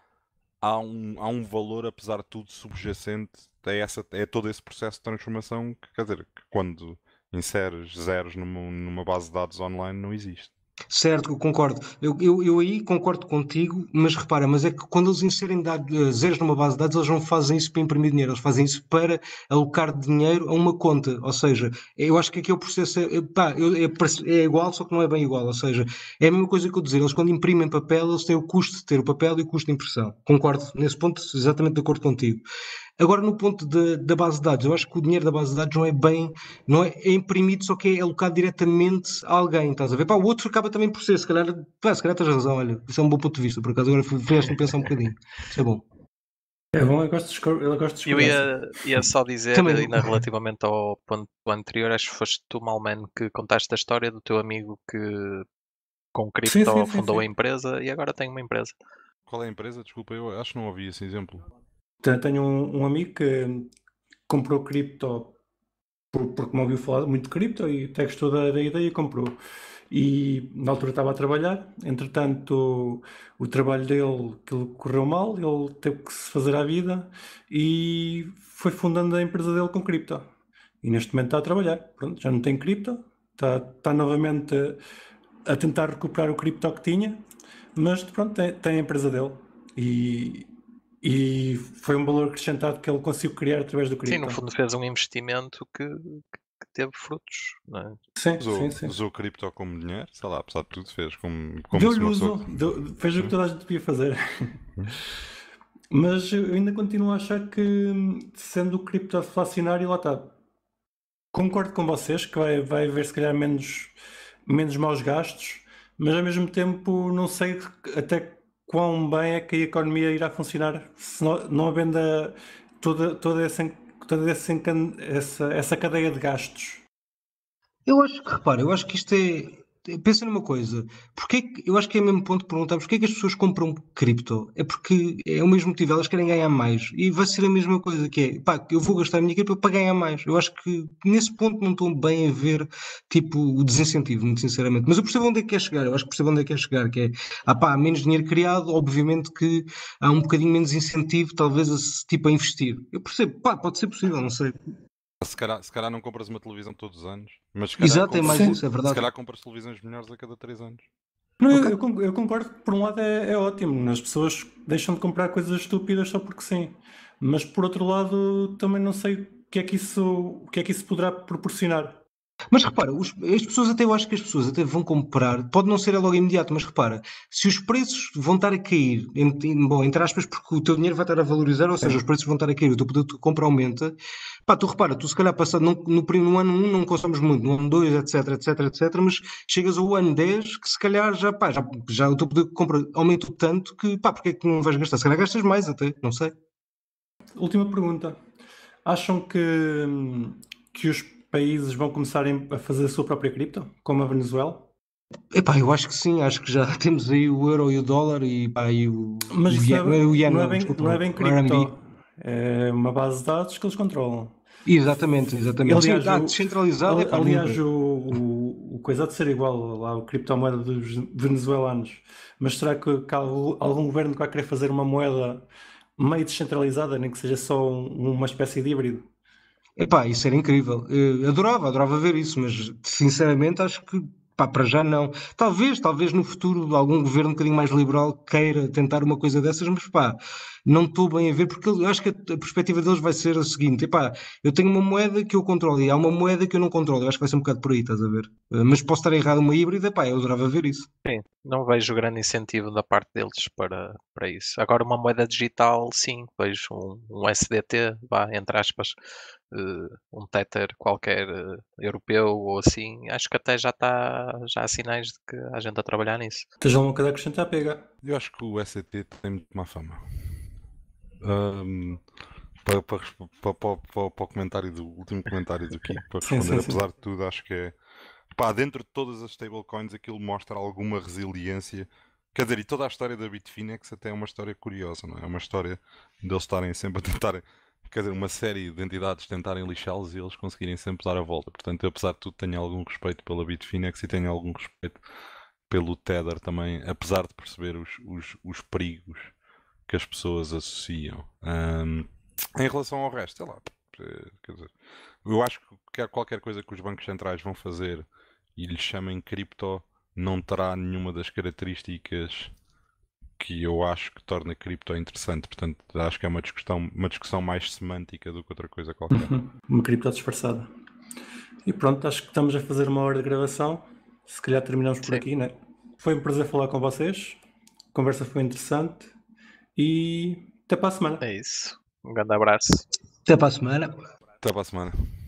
há, um, há um valor, apesar de tudo, subjacente a, essa, é todo esse processo de transformação que, quer dizer, que quando inseres zeros numa, numa base de dados online não existe. Certo, concordo. Eu, eu, eu, aí concordo contigo, mas repara, mas é que quando eles inserem dados, eh, zeros numa base de dados, eles não fazem isso para imprimir dinheiro, eles fazem isso para alocar dinheiro a uma conta. Ou seja, eu acho que aqui é o processo é, pá, é, é igual, só que não é bem igual. Ou seja, é a mesma coisa que eu dizer, eles quando imprimem papel, eles têm o custo de ter o papel e o custo de impressão. Concordo nesse ponto, exatamente de acordo contigo. Agora, no ponto de, da base de dados, eu acho que o dinheiro da base de dados não é bem, não é, é imprimido, só que é alocado diretamente a alguém, estás a ver? Pá, o outro acaba também por ser, se calhar, pá, se calhar tens razão, olha, isso é um bom ponto de vista, por acaso, agora fizeste-me pensar um bocadinho, isso é bom. É bom, eu gosto de, escor... eu gosto de Eu ia, ia, só dizer, ainda relativamente ao ponto anterior, acho que foste tu, Malman, que contaste a história do teu amigo que com cripto sim, sim, sim, fundou a empresa e agora tem uma empresa. Qual é a empresa? Desculpa, eu acho que não ouvi esse exemplo. Tenho um, um amigo que comprou cripto porque me ouviu falar muito de cripto e até gostou da, da ideia e comprou. E na altura estava a trabalhar, entretanto o, o trabalho dele que correu mal, ele teve que se fazer à vida e foi fundando a empresa dele com cripto. E neste momento está a trabalhar, pronto, já não tem cripto, está, está novamente a, a tentar recuperar o cripto que tinha, mas pronto, tem, tem a empresa dele. E, e foi um valor acrescentado que ele conseguiu criar através do cripto. Sim, no fundo fez um investimento que, que teve frutos, não é? Sim, usou, sim, sim. Usou cripto como dinheiro, sei lá, apesar de tudo, fez como, como Deu-lhe uso, deu, fez o que hum? toda a gente devia fazer. Hum? Mas eu ainda continuo a achar que, sendo o cripto deflacionário, lá está. Concordo com vocês que vai, vai haver, se calhar, menos, menos maus gastos, mas ao mesmo tempo não sei até quão bem é que a economia irá funcionar se não, não havendo toda, toda, essa, toda essa, essa, essa cadeia de gastos? Eu acho que, repara, eu acho que isto é, pensa numa coisa, porque eu acho que é o mesmo ponto de perguntar porque é que as pessoas compram cripto? É porque é o mesmo motivo, elas querem ganhar mais. E vai ser a mesma coisa que é, pá, eu vou gastar a minha cripto para ganhar mais. Eu acho que nesse ponto não estou bem a ver, tipo, o desincentivo, muito sinceramente. Mas eu percebo onde é que quer chegar, eu acho que percebo onde é que quer chegar, que é, ah pá, menos dinheiro criado, obviamente que há um bocadinho menos incentivo, talvez, a, tipo, a investir. Eu percebo, pá, pode ser possível, não sei. Se calhar, se calhar não compras uma televisão todos os anos mas, calhar, Exato, é mais sim. isso, é verdade. Se calhar televisões melhores a cada 3 anos. Não, okay. eu, eu, concordo que por um lado é, é, ótimo, as pessoas deixam de comprar coisas estúpidas só porque sim. Mas por outro lado também não sei o que é que isso, o que é que isso poderá proporcionar. Mas repara, os, as pessoas até eu acho que as pessoas até vão comprar, pode não ser logo imediato, mas repara, se os preços vão estar a cair, em, em, bom, entre aspas, porque o teu dinheiro vai estar a valorizar, ou seja, os preços vão estar a cair, o teu poder de compra aumenta, pá, tu repara, tu se calhar passado no, no, no ano 1 não consomes muito, no ano 2, etc, etc, etc, mas chegas ao ano 10 que se calhar já, pá, já, já o teu poder de compra aumentou tanto que, pá, porque é que não vais gastar? Se calhar gastas mais até, não sei. Última pergunta. Acham que, hum, que os países vão começar a fazer a sua própria cripto, como a Venezuela? Epá, eu acho que sim, acho que já temos aí o euro e o dólar e, pá, e o, Mas o, o yen, não, é, é, é bem, desculpa, não é bem é cripto, é uma base de dados que eles controlam. Exatamente, exatamente. Aliás, ah, o, descentralizado é aliás o, o, o coisa de ser igual lá, o criptomoeda dos venezuelanos. Mas será que, que algum, algum governo vai querer fazer uma moeda meio descentralizada, nem que seja só um, uma espécie de híbrido? Epá, isso era incrível. Eu eh, adorava, adorava ver isso, mas sinceramente acho que pá, para já não. Talvez, talvez no futuro algum governo um bocadinho mais liberal queira tentar uma coisa dessas, mas pá, não estou bem a ver, porque eu acho que a, perspectiva deles vai ser a seguinte: epá, eu tenho uma moeda que eu controlo e há uma moeda que eu não controlo. Eu acho que vai ser um bocado por aí, estás a ver? Eh, mas posso estar errado uma híbrida, pá, eu adorava ver isso. Sim, não vejo grande incentivo da parte deles para, para isso. Agora, uma moeda digital, sim, vejo um, um SDT, vá, entre aspas eh, um tether qualquer eh, europeu ou assim, acho que até já, está, já há sinais de que há gente a trabalhar nisso. Tens alguma coisa a acrescentar, pega? Eu acho que o SCT tem muito má fama. Um, para, para, para, para, para o comentário do último comentário do Kiko, para responder, sim, sim, sim. apesar de tudo, acho que é pá, dentro de todas as stablecoins aquilo mostra alguma resiliência. Quer dizer, e toda a história da Bitfinex até é uma história curiosa, não é? É uma história deles estarem sempre a tentarem quer dizer, uma série de entidades tentarem lixá-los e eles conseguirem sempre dar a volta. Portanto, eu, apesar de tudo, tenho algum respeito pela Bitfinex e tenho algum respeito pelo Tether também, apesar de perceber os, os, os perigos que as pessoas associam. Um, em relação ao resto, é lá. Eh, quer dizer, eu acho que qualquer coisa que os bancos centrais vão fazer e lhe chamem cripto não terá nenhuma das características que eu acho que torna a cripto interessante. Portanto, acho que é uma discussão, uma discussão mais semântica do que outra coisa qualquer. Uhum. Uma cripto disfarçada. E pronto, acho que estamos a fazer uma hora de gravação. Se calhar terminamos por Sim. aqui, né? Foi um prazer falar com vocês. A conversa foi interessante. E até para a semana. É isso. Um grande abraço. Até para a semana. Até para a semana.